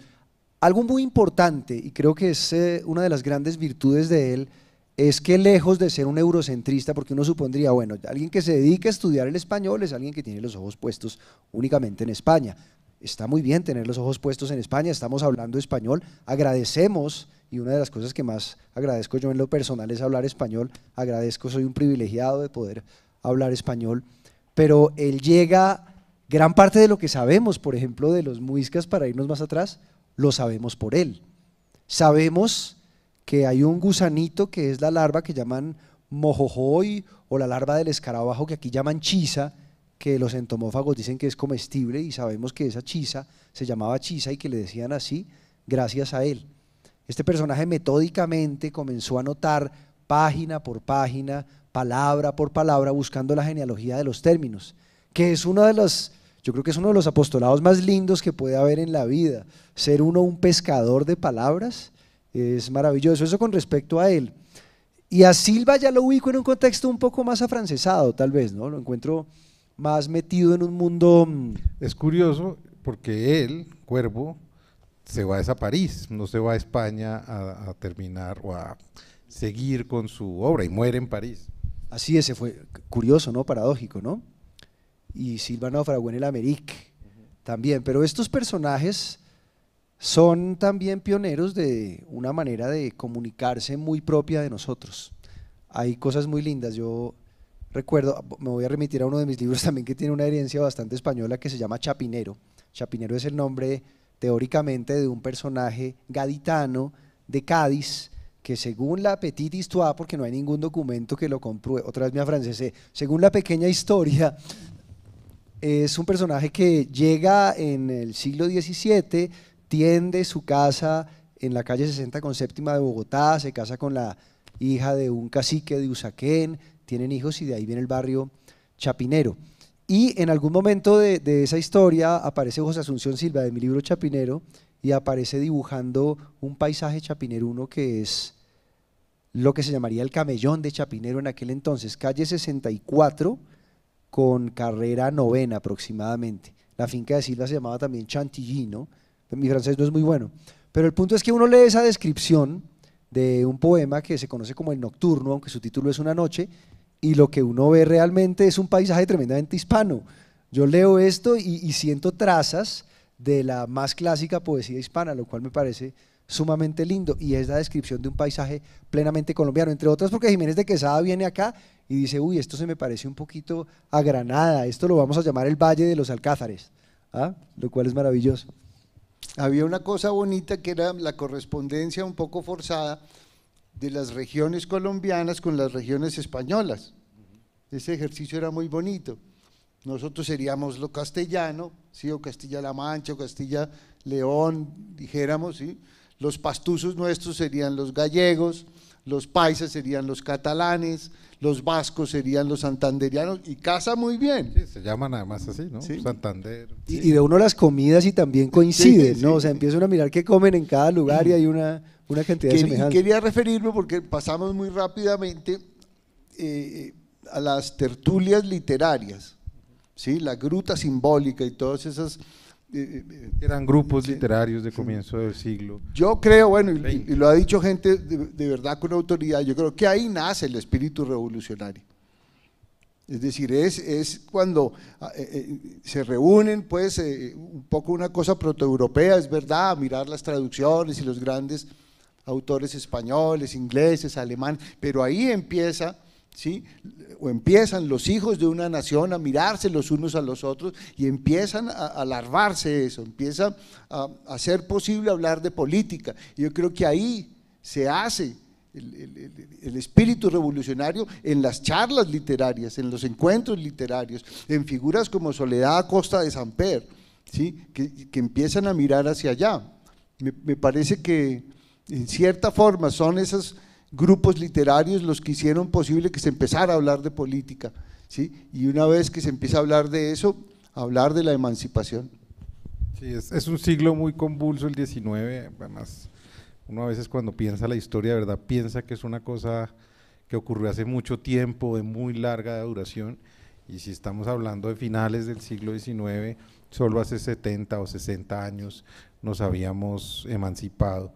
Algo muy importante, y creo que es eh, una de las grandes virtudes de él, es que lejos de ser un eurocentrista, porque uno supondría, bueno, alguien que se dedica a estudiar el español es alguien que tiene los ojos puestos únicamente en España. Está muy bien tener los ojos puestos en España, estamos hablando español, agradecemos, y una de las cosas que más agradezco yo en lo personal es hablar español, agradezco, soy un privilegiado de poder hablar español, pero él llega, gran parte de lo que sabemos, por ejemplo, de los muiscas, para irnos más atrás, lo sabemos por él. Sabemos que hay un gusanito que es la larva que llaman mojojoy o la larva del escarabajo que aquí llaman chisa, que los entomófagos dicen que es comestible y sabemos que esa chisa se llamaba chisa y que le decían así gracias a él. Este personaje metódicamente comenzó a notar página por página, palabra por palabra, buscando la genealogía de los términos, que es uno de los, yo creo que es uno de los apostolados más lindos que puede haber en la vida. Ser uno un pescador de palabras es maravilloso. Eso con respecto a él. Y a Silva ya lo ubico en un contexto un poco más afrancesado, tal vez, ¿no? Lo encuentro más metido en un mundo. Mm, es curioso porque él, Cuervo, se va a París, no se va a España a terminar o a seguir con su obra y muere en París. Así ese fue, curioso, ¿no? Paradójico, ¿no? Y Silvano en el Americ también, pero estos personajes son también pioneros de una manera de comunicarse muy propia de nosotros. Hay cosas muy lindas, yo recuerdo, me voy a remitir a uno de mis libros también que tiene una herencia bastante española que se llama Chapinero. Chapinero es el nombre teóricamente de un personaje gaditano de Cádiz que según la Petite Histoire, porque no hay ningún documento que lo compruebe, otra vez me afrancesé, según la pequeña historia, es un personaje que llega en el siglo XVII, tiende su casa en la calle 60 con séptima de Bogotá, se casa con la hija de un cacique de Usaquén, tienen hijos y de ahí viene el barrio Chapinero. Y en algún momento de, de esa historia aparece José Asunción Silva de mi libro Chapinero, y aparece dibujando un paisaje chapineruno que es lo que se llamaría el camellón de Chapinero en aquel entonces, calle 64 con carrera novena aproximadamente. La finca de Silva se llamaba también Chantilly, ¿no? Mi francés no es muy bueno. Pero el punto es que uno lee esa descripción de un poema que se conoce como El Nocturno, aunque su título es Una Noche, y lo que uno ve realmente es un paisaje tremendamente hispano. Yo leo esto y, y siento trazas de la más clásica poesía hispana, lo cual me parece sumamente lindo y es la descripción de un paisaje plenamente colombiano, entre otras porque Jiménez de Quesada viene acá y dice, uy, esto se me parece un poquito a Granada, esto lo vamos a llamar el Valle de los Alcázares, ¿ah? lo cual es maravilloso. Había una cosa bonita que era la correspondencia un poco forzada de las regiones colombianas con las regiones españolas. Ese ejercicio era muy bonito. Nosotros seríamos lo castellano, ¿sí? o Castilla-La Mancha, o Castilla-León, dijéramos, ¿sí? los pastuzos nuestros serían los gallegos, los paisas serían los catalanes, los vascos serían los santanderianos, y casa muy bien. se llaman además así, ¿no? Santander. Y, de uno las comidas y también coinciden, ¿no? O sea, empieza uno a mirar qué comen en cada lugar y hay una, una cantidad Quería referirme porque pasamos muy rápidamente eh, a las tertulias literarias. ¿sí? la gruta simbólica y todas esas... Eh, eh, eh, Eran grupos literarios de comienzo del siglo. Yo creo, bueno, y, lo ha dicho gente de, verdad con autoridad, yo creo que ahí nace el espíritu revolucionario. Es decir, es, es cuando ah, se reúnen, pues, un poco una cosa protoeuropea, es verdad, mirar las traducciones y los grandes autores españoles, ingleses, alemanes, pero ahí empieza ¿Sí? O empiezan los hijos de una nación a mirarse los unos a los otros y empiezan a, larvarse eso, empieza a, hacer ser posible hablar de política. yo creo que ahí se hace el, espíritu revolucionario en las charlas literarias, en los encuentros literarios, en figuras como Soledad Costa de Samper, ¿sí? que, empiezan a mirar hacia allá. Me, me, parece que en cierta forma son esas grupos literarios los que hicieron posible que se empezara a hablar de política. ¿sí? Y una vez que se empieza a hablar de eso, hablar de la emancipación. Sí, es, un siglo muy convulso el 19, además uno a veces cuando piensa la historia, verdad, piensa que es una cosa que ocurrió hace mucho tiempo, de muy larga duración, y si estamos hablando de finales del siglo XIX, solo hace 70 o 60 años nos habíamos emancipado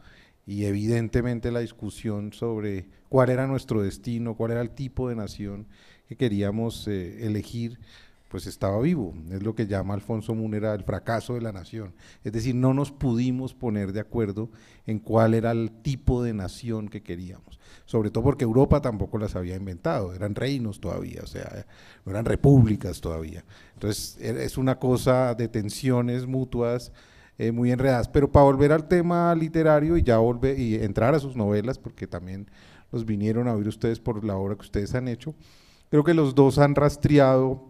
y evidentemente la discusión sobre cuál era nuestro destino, cuál era el tipo de nación que queríamos eh, elegir, pues estaba vivo. Es lo que llama Alfonso Munera el fracaso de la nación. Es decir, no nos pudimos poner de acuerdo en cuál era el tipo de nación que queríamos. Sobre todo porque Europa tampoco las había inventado, eran reinos todavía, o sea, no eran repúblicas todavía. Entonces, e, es una cosa de tensiones mutuas, eh, muy enredadas. Pero para volver al tema literario y ya volver y entrar a sus novelas, porque también los vinieron a oír ustedes por la obra que ustedes han hecho, creo que los dos han rastreado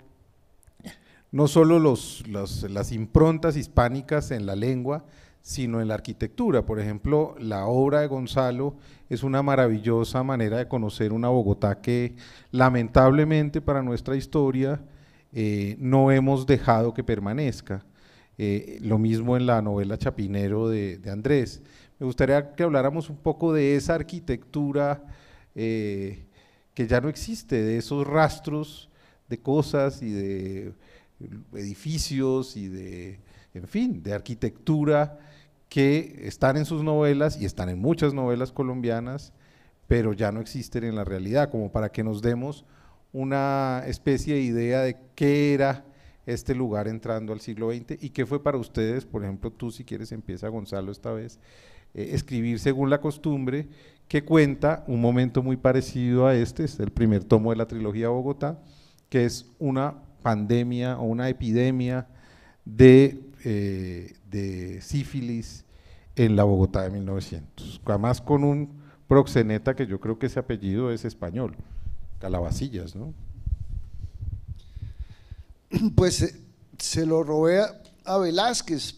no solo los, las improntas hispánicas en la lengua, sino en la arquitectura. Por ejemplo, la obra de Gonzalo es una maravillosa manera de conocer una Bogotá que lamentablemente para nuestra historia eh, no hemos dejado que permanezca. Eh, lo mismo en la novela Chapinero de, Andrés. Me gustaría que habláramos un poco de esa arquitectura eh, que ya no existe, de esos rastros de cosas y de edificios y de, en fin, de arquitectura que están en sus novelas y están en muchas novelas colombianas, pero ya no existen en la realidad, como para que nos demos una especie de idea de qué era este lugar entrando al siglo XX y qué fue para ustedes, por ejemplo, tú si quieres empieza Gonzalo esta vez, eh, escribir según la costumbre, que cuenta un momento muy parecido a este, es el primer tomo de la trilogía Bogotá, que es una pandemia o una epidemia de, eh, de sífilis en la Bogotá de 1900, además con un proxeneta que yo creo que ese apellido es español, Calabacillas, ¿no? pues eh, se lo robé a Velázquez,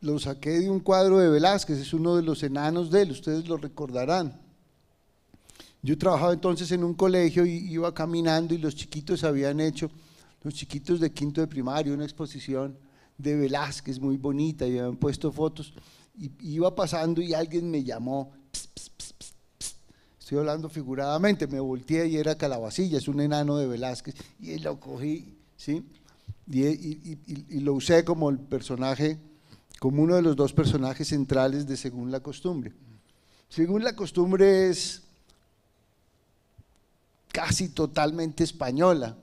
lo saqué de un cuadro de Velázquez, es uno de los enanos de él, ustedes lo recordarán. Yo trabajaba entonces en un colegio y iba caminando y los chiquitos habían hecho, los chiquitos de quinto de primaria, una exposición de Velázquez muy bonita y habían puesto fotos. Y iba pasando y alguien me llamó, estoy hablando figuradamente, me volteé y era Calabacilla, es un enano de Velázquez, y él lo cogí, ¿sí? y, lo usé como el personaje, como uno de los dos personajes centrales de Según la Costumbre. Según la Costumbre es casi totalmente española,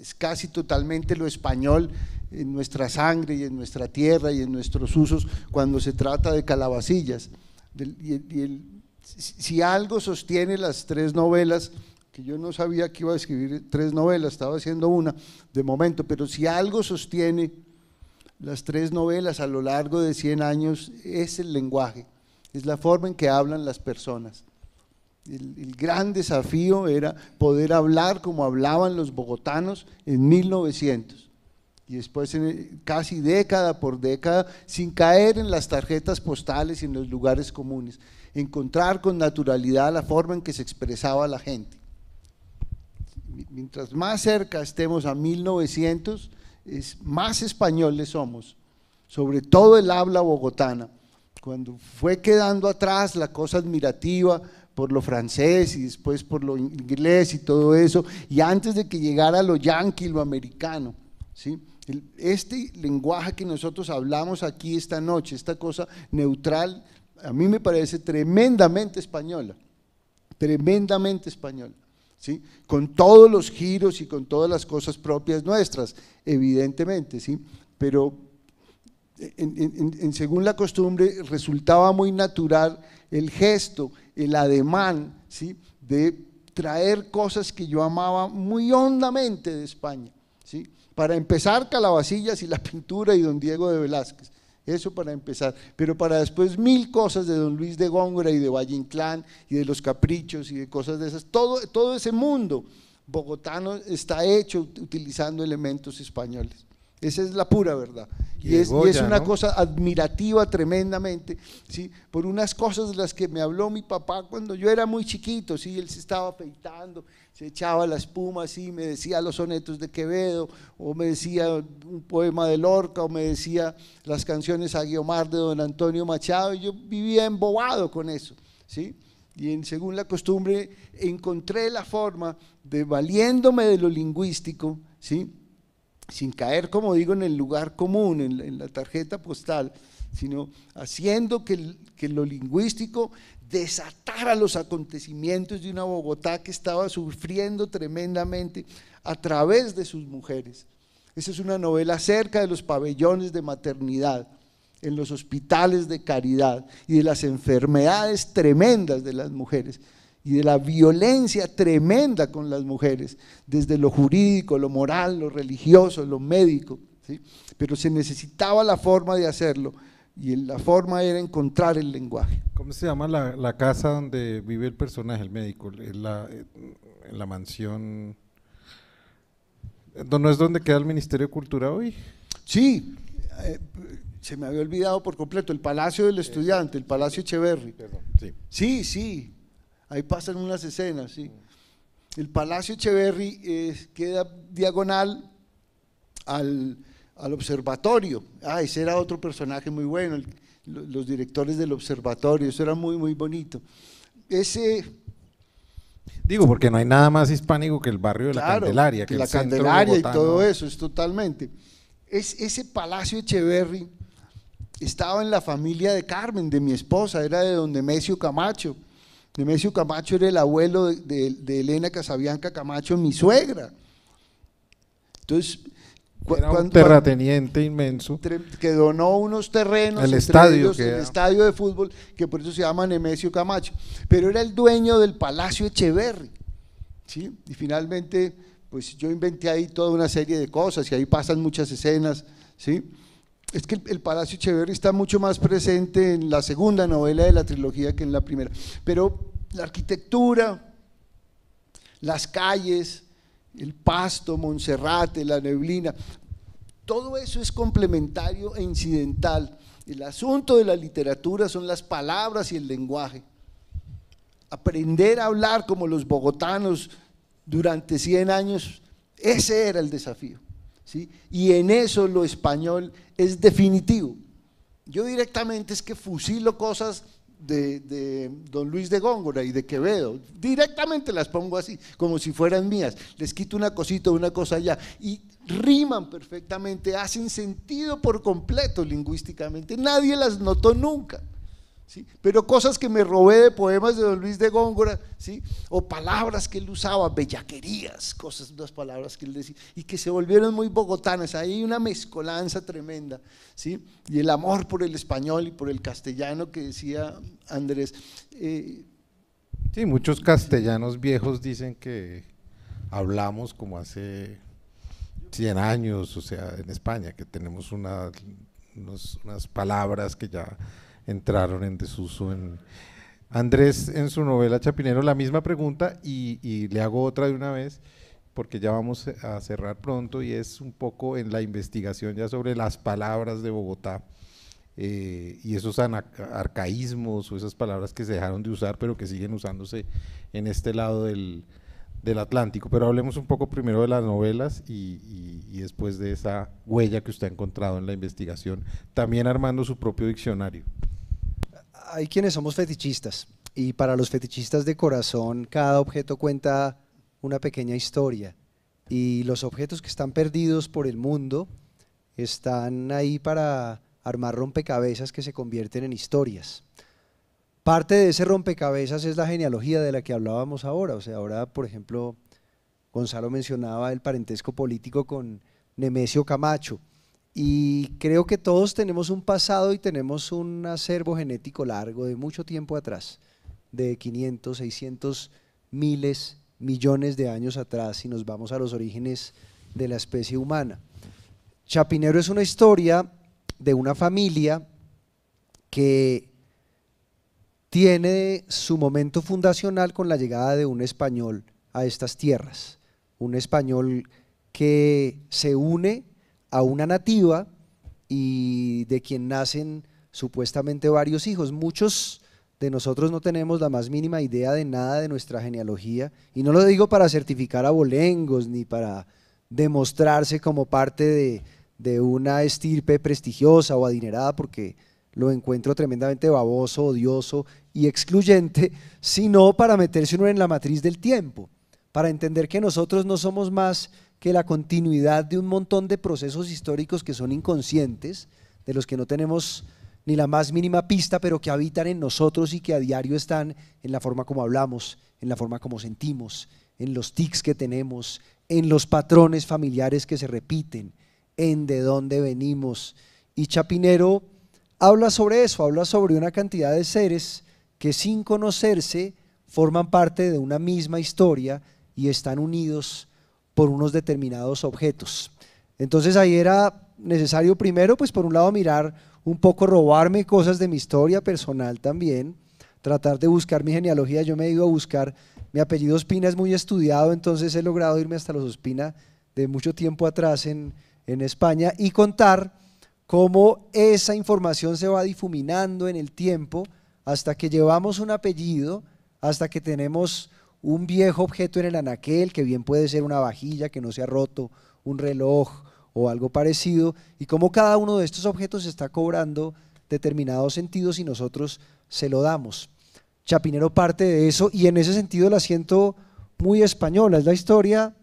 es casi totalmente lo español en nuestra sangre y en nuestra tierra y en nuestros usos cuando se trata de calabacillas. si algo sostiene las tres novelas, yo no sabía que iba a escribir tres novelas, estaba haciendo una de momento, pero si algo sostiene las tres novelas a lo largo de 100 años es el lenguaje, es la forma en que hablan las personas. El, gran desafío era poder hablar como hablaban los bogotanos en 1900 y después casi década por década sin caer en las tarjetas postales y en los lugares comunes, encontrar con naturalidad la forma en que se expresaba la gente mientras más cerca estemos a 1900, es, más españoles somos, sobre todo el habla bogotana. Cuando fue quedando atrás la cosa admirativa por lo francés y después por lo inglés y todo eso, y antes de que llegara lo yanqui, lo americano, ¿sí? este lenguaje que nosotros hablamos aquí esta noche, esta cosa neutral, a mí me parece tremendamente española, tremendamente española. Con todos los giros y con todas las cosas propias nuestras, evidentemente, ¿sí? Pero en, según la costumbre resultaba muy natural el gesto, el ademán, ¿sí? De traer cosas que yo amaba muy hondamente de España, ¿sí? Para empezar, calabacillas y la pintura y don Diego de Velázquez. Eso para empezar. Pero para después mil cosas de Don Luis de Góngora y de Valle Inclán y de los caprichos y de cosas de esas. Todo, todo ese mundo bogotano está hecho utilizando elementos españoles. Esa es la pura verdad. Y, es, es, una cosa admirativa tremendamente, ¿sí? por unas cosas de las que me habló mi papá cuando yo era muy chiquito, ¿sí? él se estaba afeitando se echaba la espuma así, me decía los sonetos de Quevedo, o me decía un poema de Lorca, o me decía las canciones a Guiomar de don Antonio Machado, y yo vivía embobado con eso, ¿sí? Y según la costumbre encontré la forma de valiéndome de lo lingüístico, ¿sí? sin caer, como digo, en el lugar común, en la, tarjeta postal, sino haciendo que, que, lo lingüístico desatara los acontecimientos de una Bogotá que estaba sufriendo tremendamente a través de sus mujeres. Esa es una novela acerca de los pabellones de maternidad, en los hospitales de caridad y de las enfermedades tremendas de las mujeres y de la violencia tremenda con las mujeres, desde lo jurídico, lo moral, lo religioso, lo médico. ¿sí? Pero se necesitaba la forma de hacerlo y la forma era encontrar el lenguaje. ¿Cómo se llama la, casa donde vive el personaje, el médico? En la, la mansión... ¿No es donde queda el Ministerio de Cultura hoy? Sí, eh, se me había olvidado por completo, el Palacio del Estudiante, el Palacio Echeverry. Perdón, sí. sí. ahí pasan unas escenas, sí. El Palacio Echeverry eh, queda diagonal al al observatorio. Ah, ese era otro personaje muy bueno, los directores del observatorio, eso era muy, muy bonito. Ese... Digo, porque no hay nada más hispánico que el barrio de la Candelaria. Que la Candelaria y todo eso, es totalmente. Es, ese Palacio Echeverry estaba en la familia de Carmen, de mi esposa, era de don Demesio Camacho. Demesio Camacho era el abuelo de, de Elena Casabianca Camacho, mi suegra. Entonces, era un terrateniente inmenso. Que donó unos terrenos, el, estadio, el estadio de fútbol, que por eso se llama Nemesio Camacho. Pero era el dueño del Palacio Echeverri. ¿sí? Y finalmente, pues yo inventé ahí toda una serie de cosas y ahí pasan muchas escenas. ¿sí? Es que el, el Palacio Echeverri está mucho más presente en la segunda novela de la trilogía que en la primera. Pero la arquitectura, las calles, el pasto, Monserrate, la neblina. Todo eso es complementario e incidental. El asunto de la literatura son las palabras y el lenguaje. Aprender a hablar como los bogotanos durante 100 años, ese era el desafío. ¿sí? Y en eso lo español es definitivo. Yo directamente es que fusilo cosas de, Don Luis de Góngora y de Quevedo. Directamente las pongo así, como si fueran mías. Les quito una cosita, una cosa allá. Y riman perfectamente, hacen sentido por completo lingüísticamente. Nadie las notó nunca. Pero cosas que me robé de poemas de don Luis de Góngora, ¿sí? O palabras que él usaba, bellaquerías, cosas, unas palabras que él decía, y que se volvieron muy bogotanas. Ahí hay una mezcolanza tremenda, ¿sí? Y el amor por el español y por el castellano que decía Andrés. Eh, sí, muchos castellanos viejos dicen que hablamos como hace 100 años, o sea, en España, que tenemos unas palabras que ya entraron en desuso. En... Andrés, en su novela Chapinero, la misma pregunta y, le hago otra de una vez porque ya vamos a cerrar pronto y es un poco en la investigación ya sobre las palabras de Bogotá eh, y esos arcaísmos o esas palabras que se dejaron de usar pero que siguen usándose en este lado del, Atlántico. Pero hablemos un poco primero de las novelas y, después de esa huella que usted ha encontrado en la investigación, también armando su propio diccionario hay quienes somos fetichistas y para los fetichistas de corazón cada objeto cuenta una pequeña historia y los objetos que están perdidos por el mundo están ahí para armar rompecabezas que se convierten en historias. Parte de ese rompecabezas es la genealogía de la que hablábamos ahora. O sea, ahora, por ejemplo, Gonzalo mencionaba el parentesco político con Nemesio Camacho. Y creo que todos tenemos un pasado y tenemos un acervo genético largo de mucho tiempo atrás, de 500, 600, miles, millones de años atrás, si nos vamos a los orígenes de la especie humana. Chapinero es una historia de una familia que tiene su momento fundacional con la llegada de un español a estas tierras, un español que se une a una nativa y de quien nacen supuestamente varios hijos. Muchos de nosotros no tenemos la más mínima idea de nada de nuestra genealogía y no lo digo para certificar a ni para demostrarse como parte de, una estirpe prestigiosa o adinerada porque lo encuentro tremendamente baboso, odioso y excluyente, sino para meterse uno en la matriz del tiempo, para entender que nosotros no somos más que la continuidad de un montón de procesos históricos que son inconscientes, de los que no tenemos ni la más mínima pista, pero que habitan en nosotros y que a diario están en la forma como hablamos, en la forma como sentimos, en los tics que tenemos, en los patrones familiares que se repiten, en de dónde venimos. Y Chapinero habla sobre eso, habla sobre una cantidad de seres que sin conocerse forman parte de una misma historia y están unidos por unos determinados objetos. Entonces ahí era necesario primero, pues por un lado mirar un poco, robarme cosas de mi historia personal también, tratar de buscar mi genealogía. Yo me he ido a buscar, mi apellido Ospina es muy estudiado, entonces he logrado irme hasta los Ospina de mucho tiempo atrás en, en España y contar cómo esa información se va difuminando en el tiempo hasta que llevamos un apellido, hasta que tenemos un viejo objeto en el anaquel, que bien puede ser una vajilla que no se ha roto, un reloj o algo parecido, y cómo cada uno de estos objetos está cobrando determinados sentidos y nosotros se lo damos. Chapinero parte de eso y en ese sentido la siento muy española, es la historia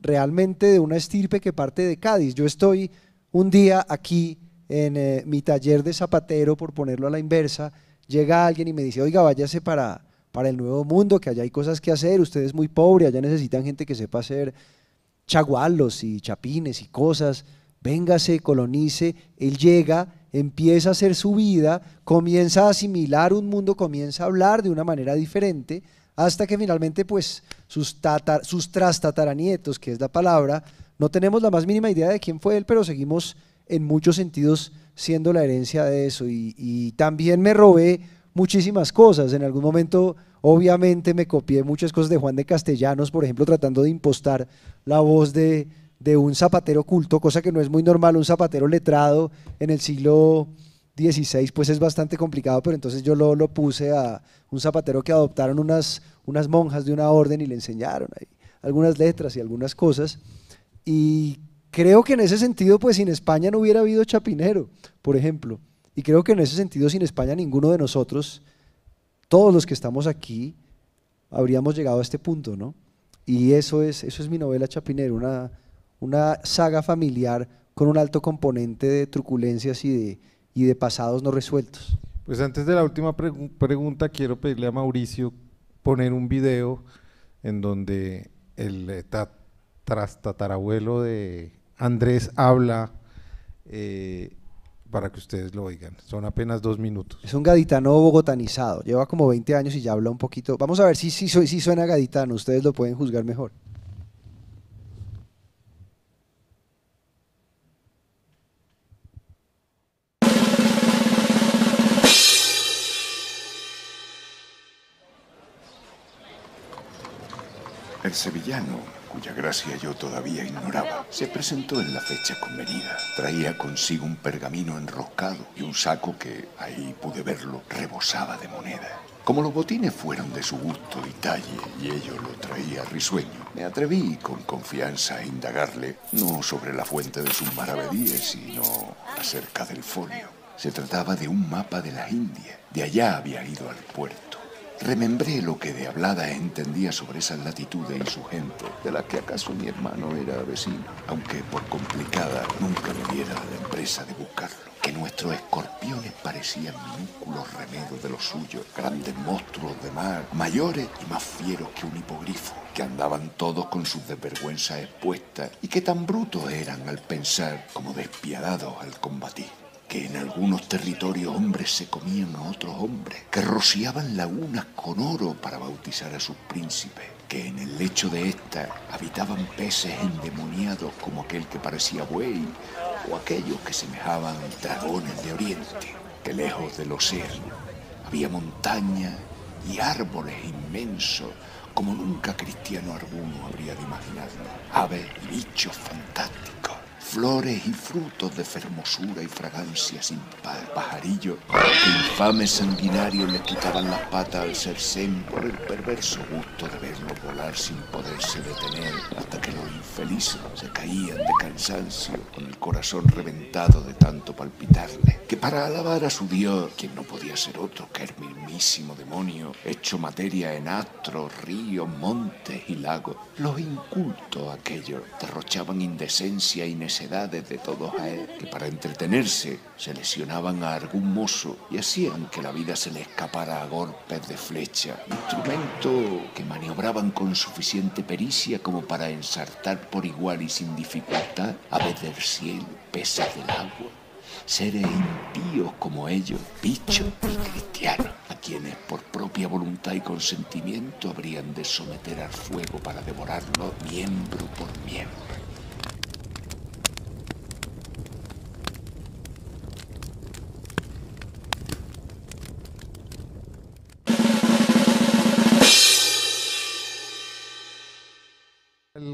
realmente de una estirpe que parte de Cádiz. Yo estoy un día aquí en eh, mi taller de zapatero, por ponerlo a la inversa, llega alguien y me dice, oiga, váyase para para el nuevo mundo, que allá hay cosas que hacer, usted es muy pobre, allá necesitan gente que sepa hacer chagualos y chapines y cosas, véngase, colonice, él llega, empieza a hacer su vida, comienza a asimilar un mundo, comienza a hablar de una manera diferente, hasta que finalmente pues sus, sus trastataranietos, que es la palabra, no tenemos la más mínima idea de quién fue él, pero seguimos en muchos sentidos siendo la herencia de eso. y también me robé muchísimas cosas. En algún momento, obviamente, me copié muchas cosas de Juan de Castellanos, por ejemplo, tratando de impostar la voz de, un zapatero culto, cosa que no es muy normal, un zapatero letrado en el siglo... XVI pues es bastante complicado, pero entonces yo lo, puse a un zapatero que adoptaron unas, unas monjas de una orden y le enseñaron algunas letras y algunas cosas. Y creo que en ese sentido, pues sin España no hubiera habido Chapinero, por ejemplo. Y creo que en ese sentido, sin España, ninguno de nosotros, todos los que estamos aquí, habríamos llegado a este punto, ¿no? Y eso es, eso es mi novela Chapinero, una, una saga familiar con un alto componente de truculencias y de, y de pasados no resueltos. Pues antes de la última pregunta, quiero pedirle a Mauricio poner un video en donde el eh, tatarabuelo de Andrés habla eh, para que ustedes lo oigan. Son apenas dos minutos. Es un gaditano bogotanizado. Lleva como 20 años y ya habla un poquito. Vamos a ver si, si, si suena gaditano. Ustedes lo pueden juzgar mejor. El sevillano cuya gracia yo todavía ignoraba, se presentó en la fecha convenida. Traía consigo un pergamino enroscado y un saco que, ahí pude verlo, rebosaba de moneda. Como los botines fueron de su gusto y talle y ello lo traía risueño, me atreví con confianza a indagarle no sobre la fuente de sus maravedíes, sino acerca del folio. Se trataba de un mapa de la India. De allá había ido al puerto. Remembré lo que de hablada entendía sobre esas latitudes y su gente, de la que acaso mi hermano era vecino, aunque por complicada nunca me diera la empresa de buscarlo. Que nuestros escorpiones parecían minúsculos remedos de los suyos, grandes monstruos de mar, mayores y más fieros que un hipogrifo, que andaban todos con sus desvergüenzas expuestas y que tan brutos eran al pensar como despiadados al combatir que en algunos territorios hombres se comían a otros hombres, que rociaban lagunas con oro para bautizar a sus príncipes, que en el lecho de ésta habitaban peces endemoniados como aquel que parecía buey o aquellos que semejaban dragones de oriente, que lejos del océano había montañas y árboles inmensos como nunca cristiano alguno habría de imaginarlo, aves y bichos fantásticos flores y frutos de fermosura y fragancia sin par. que infames sanguinarios les quitaban las patas al Cersem por el perverso gusto de verlos volar sin poderse detener, hasta que los infelices se caían de cansancio con el corazón reventado de tanto palpitarle. Que para alabar a su dios, quien no podía ser otro que el mismísimo demonio, hecho materia en astros, ríos, montes y lagos, los incultos aquellos derrochaban indecencia, necesidad edades de todos a él, que para entretenerse se lesionaban a algún mozo y hacían que la vida se le escapara a golpes de flecha, instrumento que maniobraban con suficiente pericia como para ensartar por igual y sin dificultad a del cielo, pesas del agua, seres impíos como ellos, bichos y cristianos, a quienes por propia voluntad y consentimiento habrían de someter al fuego para devorarlo miembro por miembro.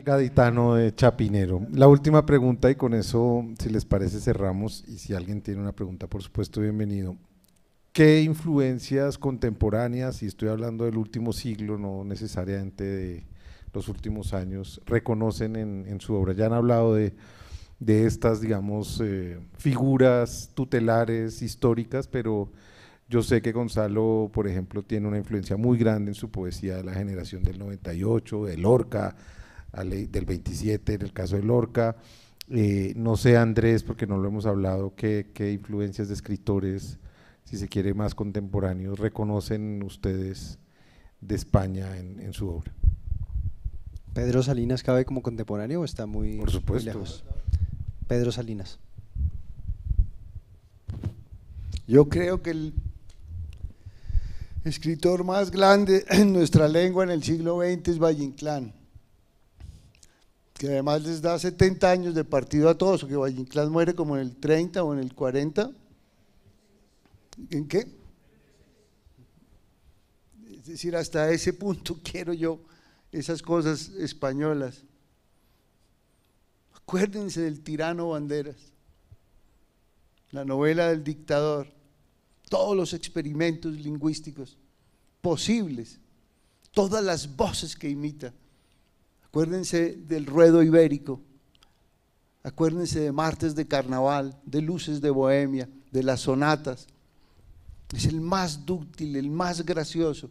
gaditano de Chapinero. La última pregunta y con eso, si les parece, cerramos y si alguien tiene una pregunta, por supuesto, bienvenido. ¿Qué influencias contemporáneas, y estoy hablando del último siglo, no necesariamente de los últimos años, reconocen en, su obra? Ya han hablado de, estas, digamos, eh, figuras tutelares históricas, pero yo sé que Gonzalo, por ejemplo, tiene una influencia muy grande en su poesía de la generación del 98, de Lorca, ley del 27 en el caso de Lorca. Eh, no sé, Andrés, porque no lo hemos hablado, qué, influencias de escritores, si se quiere, más contemporáneos reconocen ustedes de España en, su obra. ¿Pedro Salinas cabe como contemporáneo o está muy, lejos? Pedro Salinas. Yo creo que el escritor más grande en nuestra lengua en el siglo XX es Valle Inclán que además les da 70 años de partido a todos, o que Vallinclán muere como en el 30 o en el 40. ¿En qué? Es decir, hasta ese punto quiero yo esas cosas españolas. Acuérdense del tirano Banderas, la novela del dictador, todos los experimentos lingüísticos posibles, todas las voces que imita. Acuérdense del ruedo ibérico. Acuérdense de martes de carnaval, de luces de bohemia, de las sonatas. Es el más dúctil, el más gracioso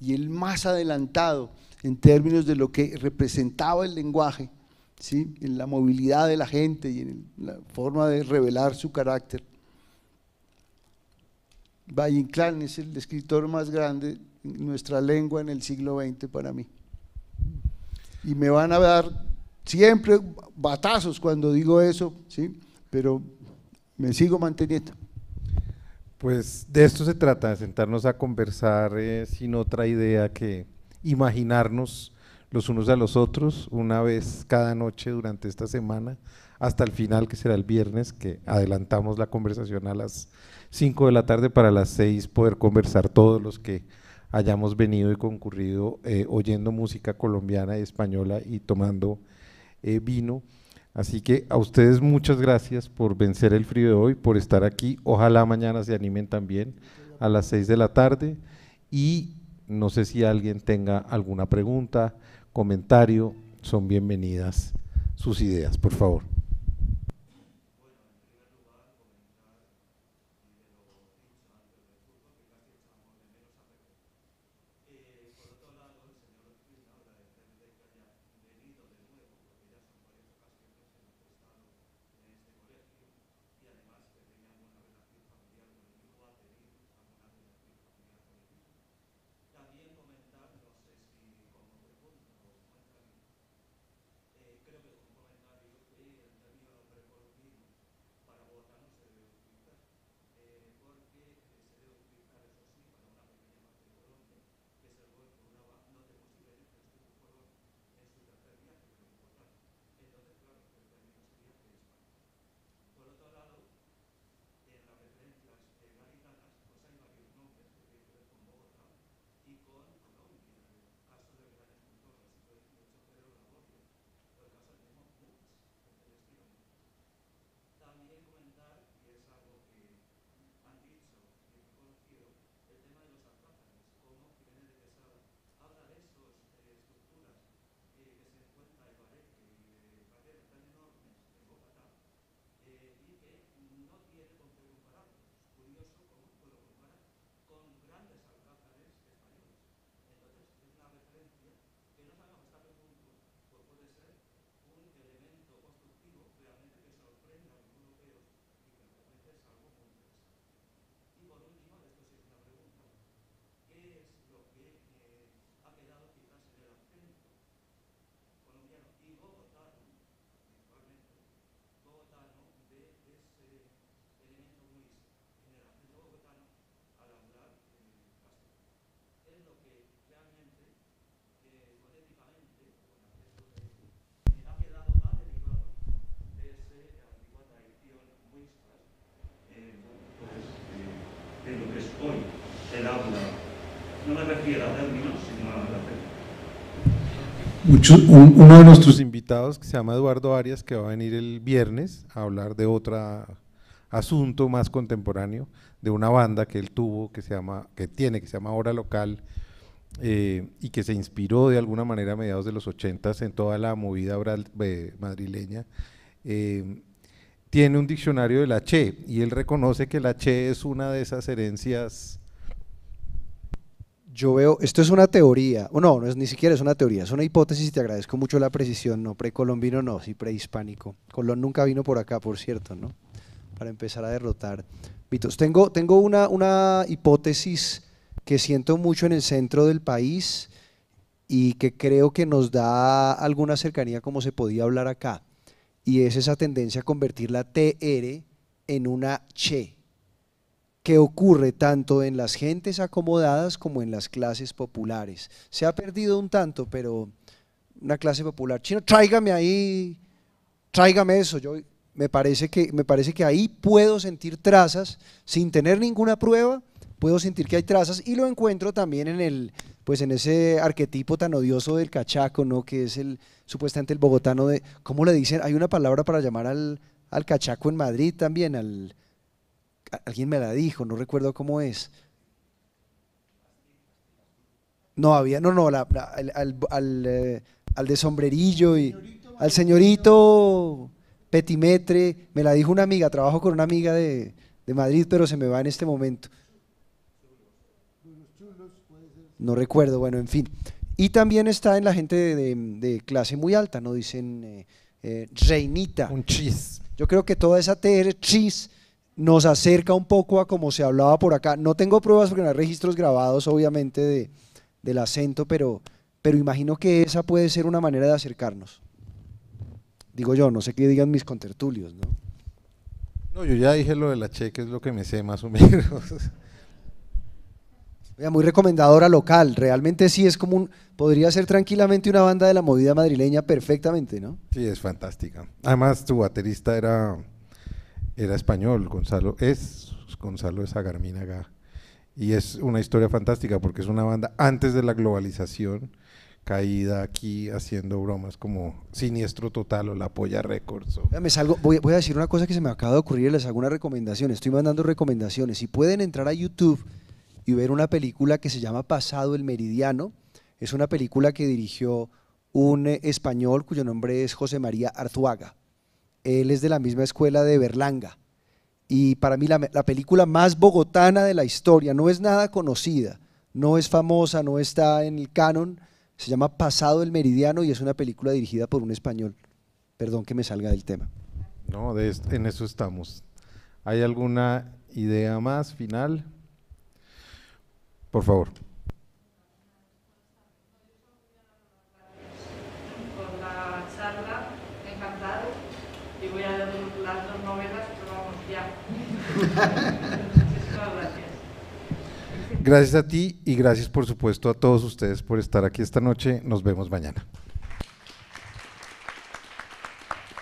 y el más adelantado en términos de lo que representaba el lenguaje, ¿sí? en la movilidad de la gente y en la forma de revelar su carácter. Valle es el escritor más grande en nuestra lengua en el siglo XX para mí y me van a dar siempre batazos cuando digo eso, ¿sí? pero me sigo manteniendo. Pues de esto se trata, de sentarnos a conversar eh, sin otra idea que imaginarnos los unos a los otros una vez cada noche durante esta semana hasta el final que será el viernes que adelantamos la conversación a las 5 de la tarde para las 6 poder conversar todos los que hayamos venido y concurrido eh, oyendo música colombiana y española y tomando eh, vino. Así que a ustedes muchas gracias por vencer el frío de hoy, por estar aquí. Ojalá mañana se animen también a las 6 de la tarde y no sé si alguien tenga alguna pregunta, comentario, son bienvenidas sus ideas, por favor. uno de nuestros invitados, que se llama Eduardo Arias, que va a venir el viernes a hablar de otro asunto más contemporáneo, de una banda que él tuvo, que se llama, que tiene, que se llama Hora Local, eh, y que se inspiró de alguna manera a mediados de los 80 en toda la movida eh, madrileña. Eh, tiene un diccionario de la Che y él reconoce que la Che es una de esas herencias yo veo, esto es una teoría, o no, no es ni siquiera es una teoría, es una hipótesis y te agradezco mucho la precisión, no precolombino, no, sí prehispánico. Colón nunca vino por acá, por cierto, ¿no? Para empezar a derrotar Vitos, Tengo, tengo una, una hipótesis que siento mucho en el centro del país y que creo que nos da alguna cercanía como se podía hablar acá, y es esa tendencia a convertir la TR en una CHE que ocurre tanto en las gentes acomodadas como en las clases populares. Se ha perdido un tanto, pero una clase popular, china, tráigame ahí, tráigame eso. Yo, me, parece que, me parece que ahí puedo sentir trazas sin tener ninguna prueba, puedo sentir que hay trazas y lo encuentro también en el pues en ese arquetipo tan odioso del cachaco, ¿no? que es el supuestamente el bogotano de ¿cómo le dicen? Hay una palabra para llamar al cachaco en Madrid también, al alguien me la dijo, no recuerdo cómo es. No había, no, no, al, eh, al, de sombrerillo y al señorito petimetre, me la dijo una amiga, trabajo con una amiga de, Madrid, pero se me va en este momento. No recuerdo, bueno, en fin. Y también está en la gente de, clase muy alta, no dicen eh, eh, reinita. Un chis. Yo creo que toda esa TR chis nos acerca un poco a como se hablaba por acá. No tengo pruebas porque no hay registros grabados, obviamente, de, del acento, pero, pero imagino que esa puede ser una manera de acercarnos. Digo yo, no sé qué digan mis contertulios, ¿no? No, yo ya dije lo de la cheque es lo que me sé más o menos. Muy recomendadora local, realmente sí es como un, podría ser tranquilamente una banda de la movida madrileña perfectamente, ¿no? Sí, es fantástica. Además, tu baterista era era español, Gonzalo, es Gonzalo de Sagarmínaga. Y es una historia fantástica porque es una banda antes de la globalización, caída aquí haciendo bromas como Siniestro Total o La Polla Records. Me salgo, voy, a decir una cosa que se me acaba de ocurrir les hago una recomendación. Estoy mandando recomendaciones. Si pueden entrar a YouTube y ver una película que se llama Pasado el Meridiano, es una película que dirigió un eh, español cuyo nombre es José María Arzuaga. Él es de la misma escuela de Berlanga. Y para mí la, película más bogotana de la historia, no es nada conocida, no es famosa, no está en el canon, se llama Pasado el Meridiano y es una película dirigida por un español. Perdón que me salga del tema. No, en eso estamos. ¿Hay alguna idea más final? Por favor. Gracias a ti y gracias por supuesto a todos ustedes por estar aquí esta noche. Nos vemos mañana.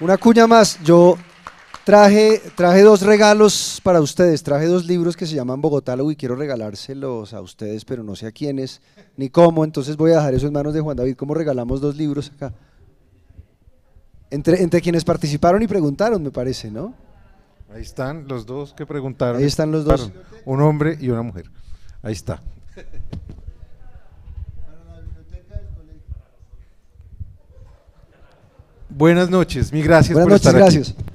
Una cuña más. Yo traje, traje dos regalos para ustedes. Traje dos libros que se llaman Bogotá y quiero regalárselos a ustedes, pero no sé a quiénes ni cómo. Entonces voy a dejar eso en manos de Juan David. ¿Cómo regalamos dos libros acá? entre quienes participaron y preguntaron, me parece, ¿no? Ahí están los dos que preguntaron. Ahí están los dos. un hombre y una mujer. Ahí está. Buenas noches, mi gracias por estar aquí. gracias.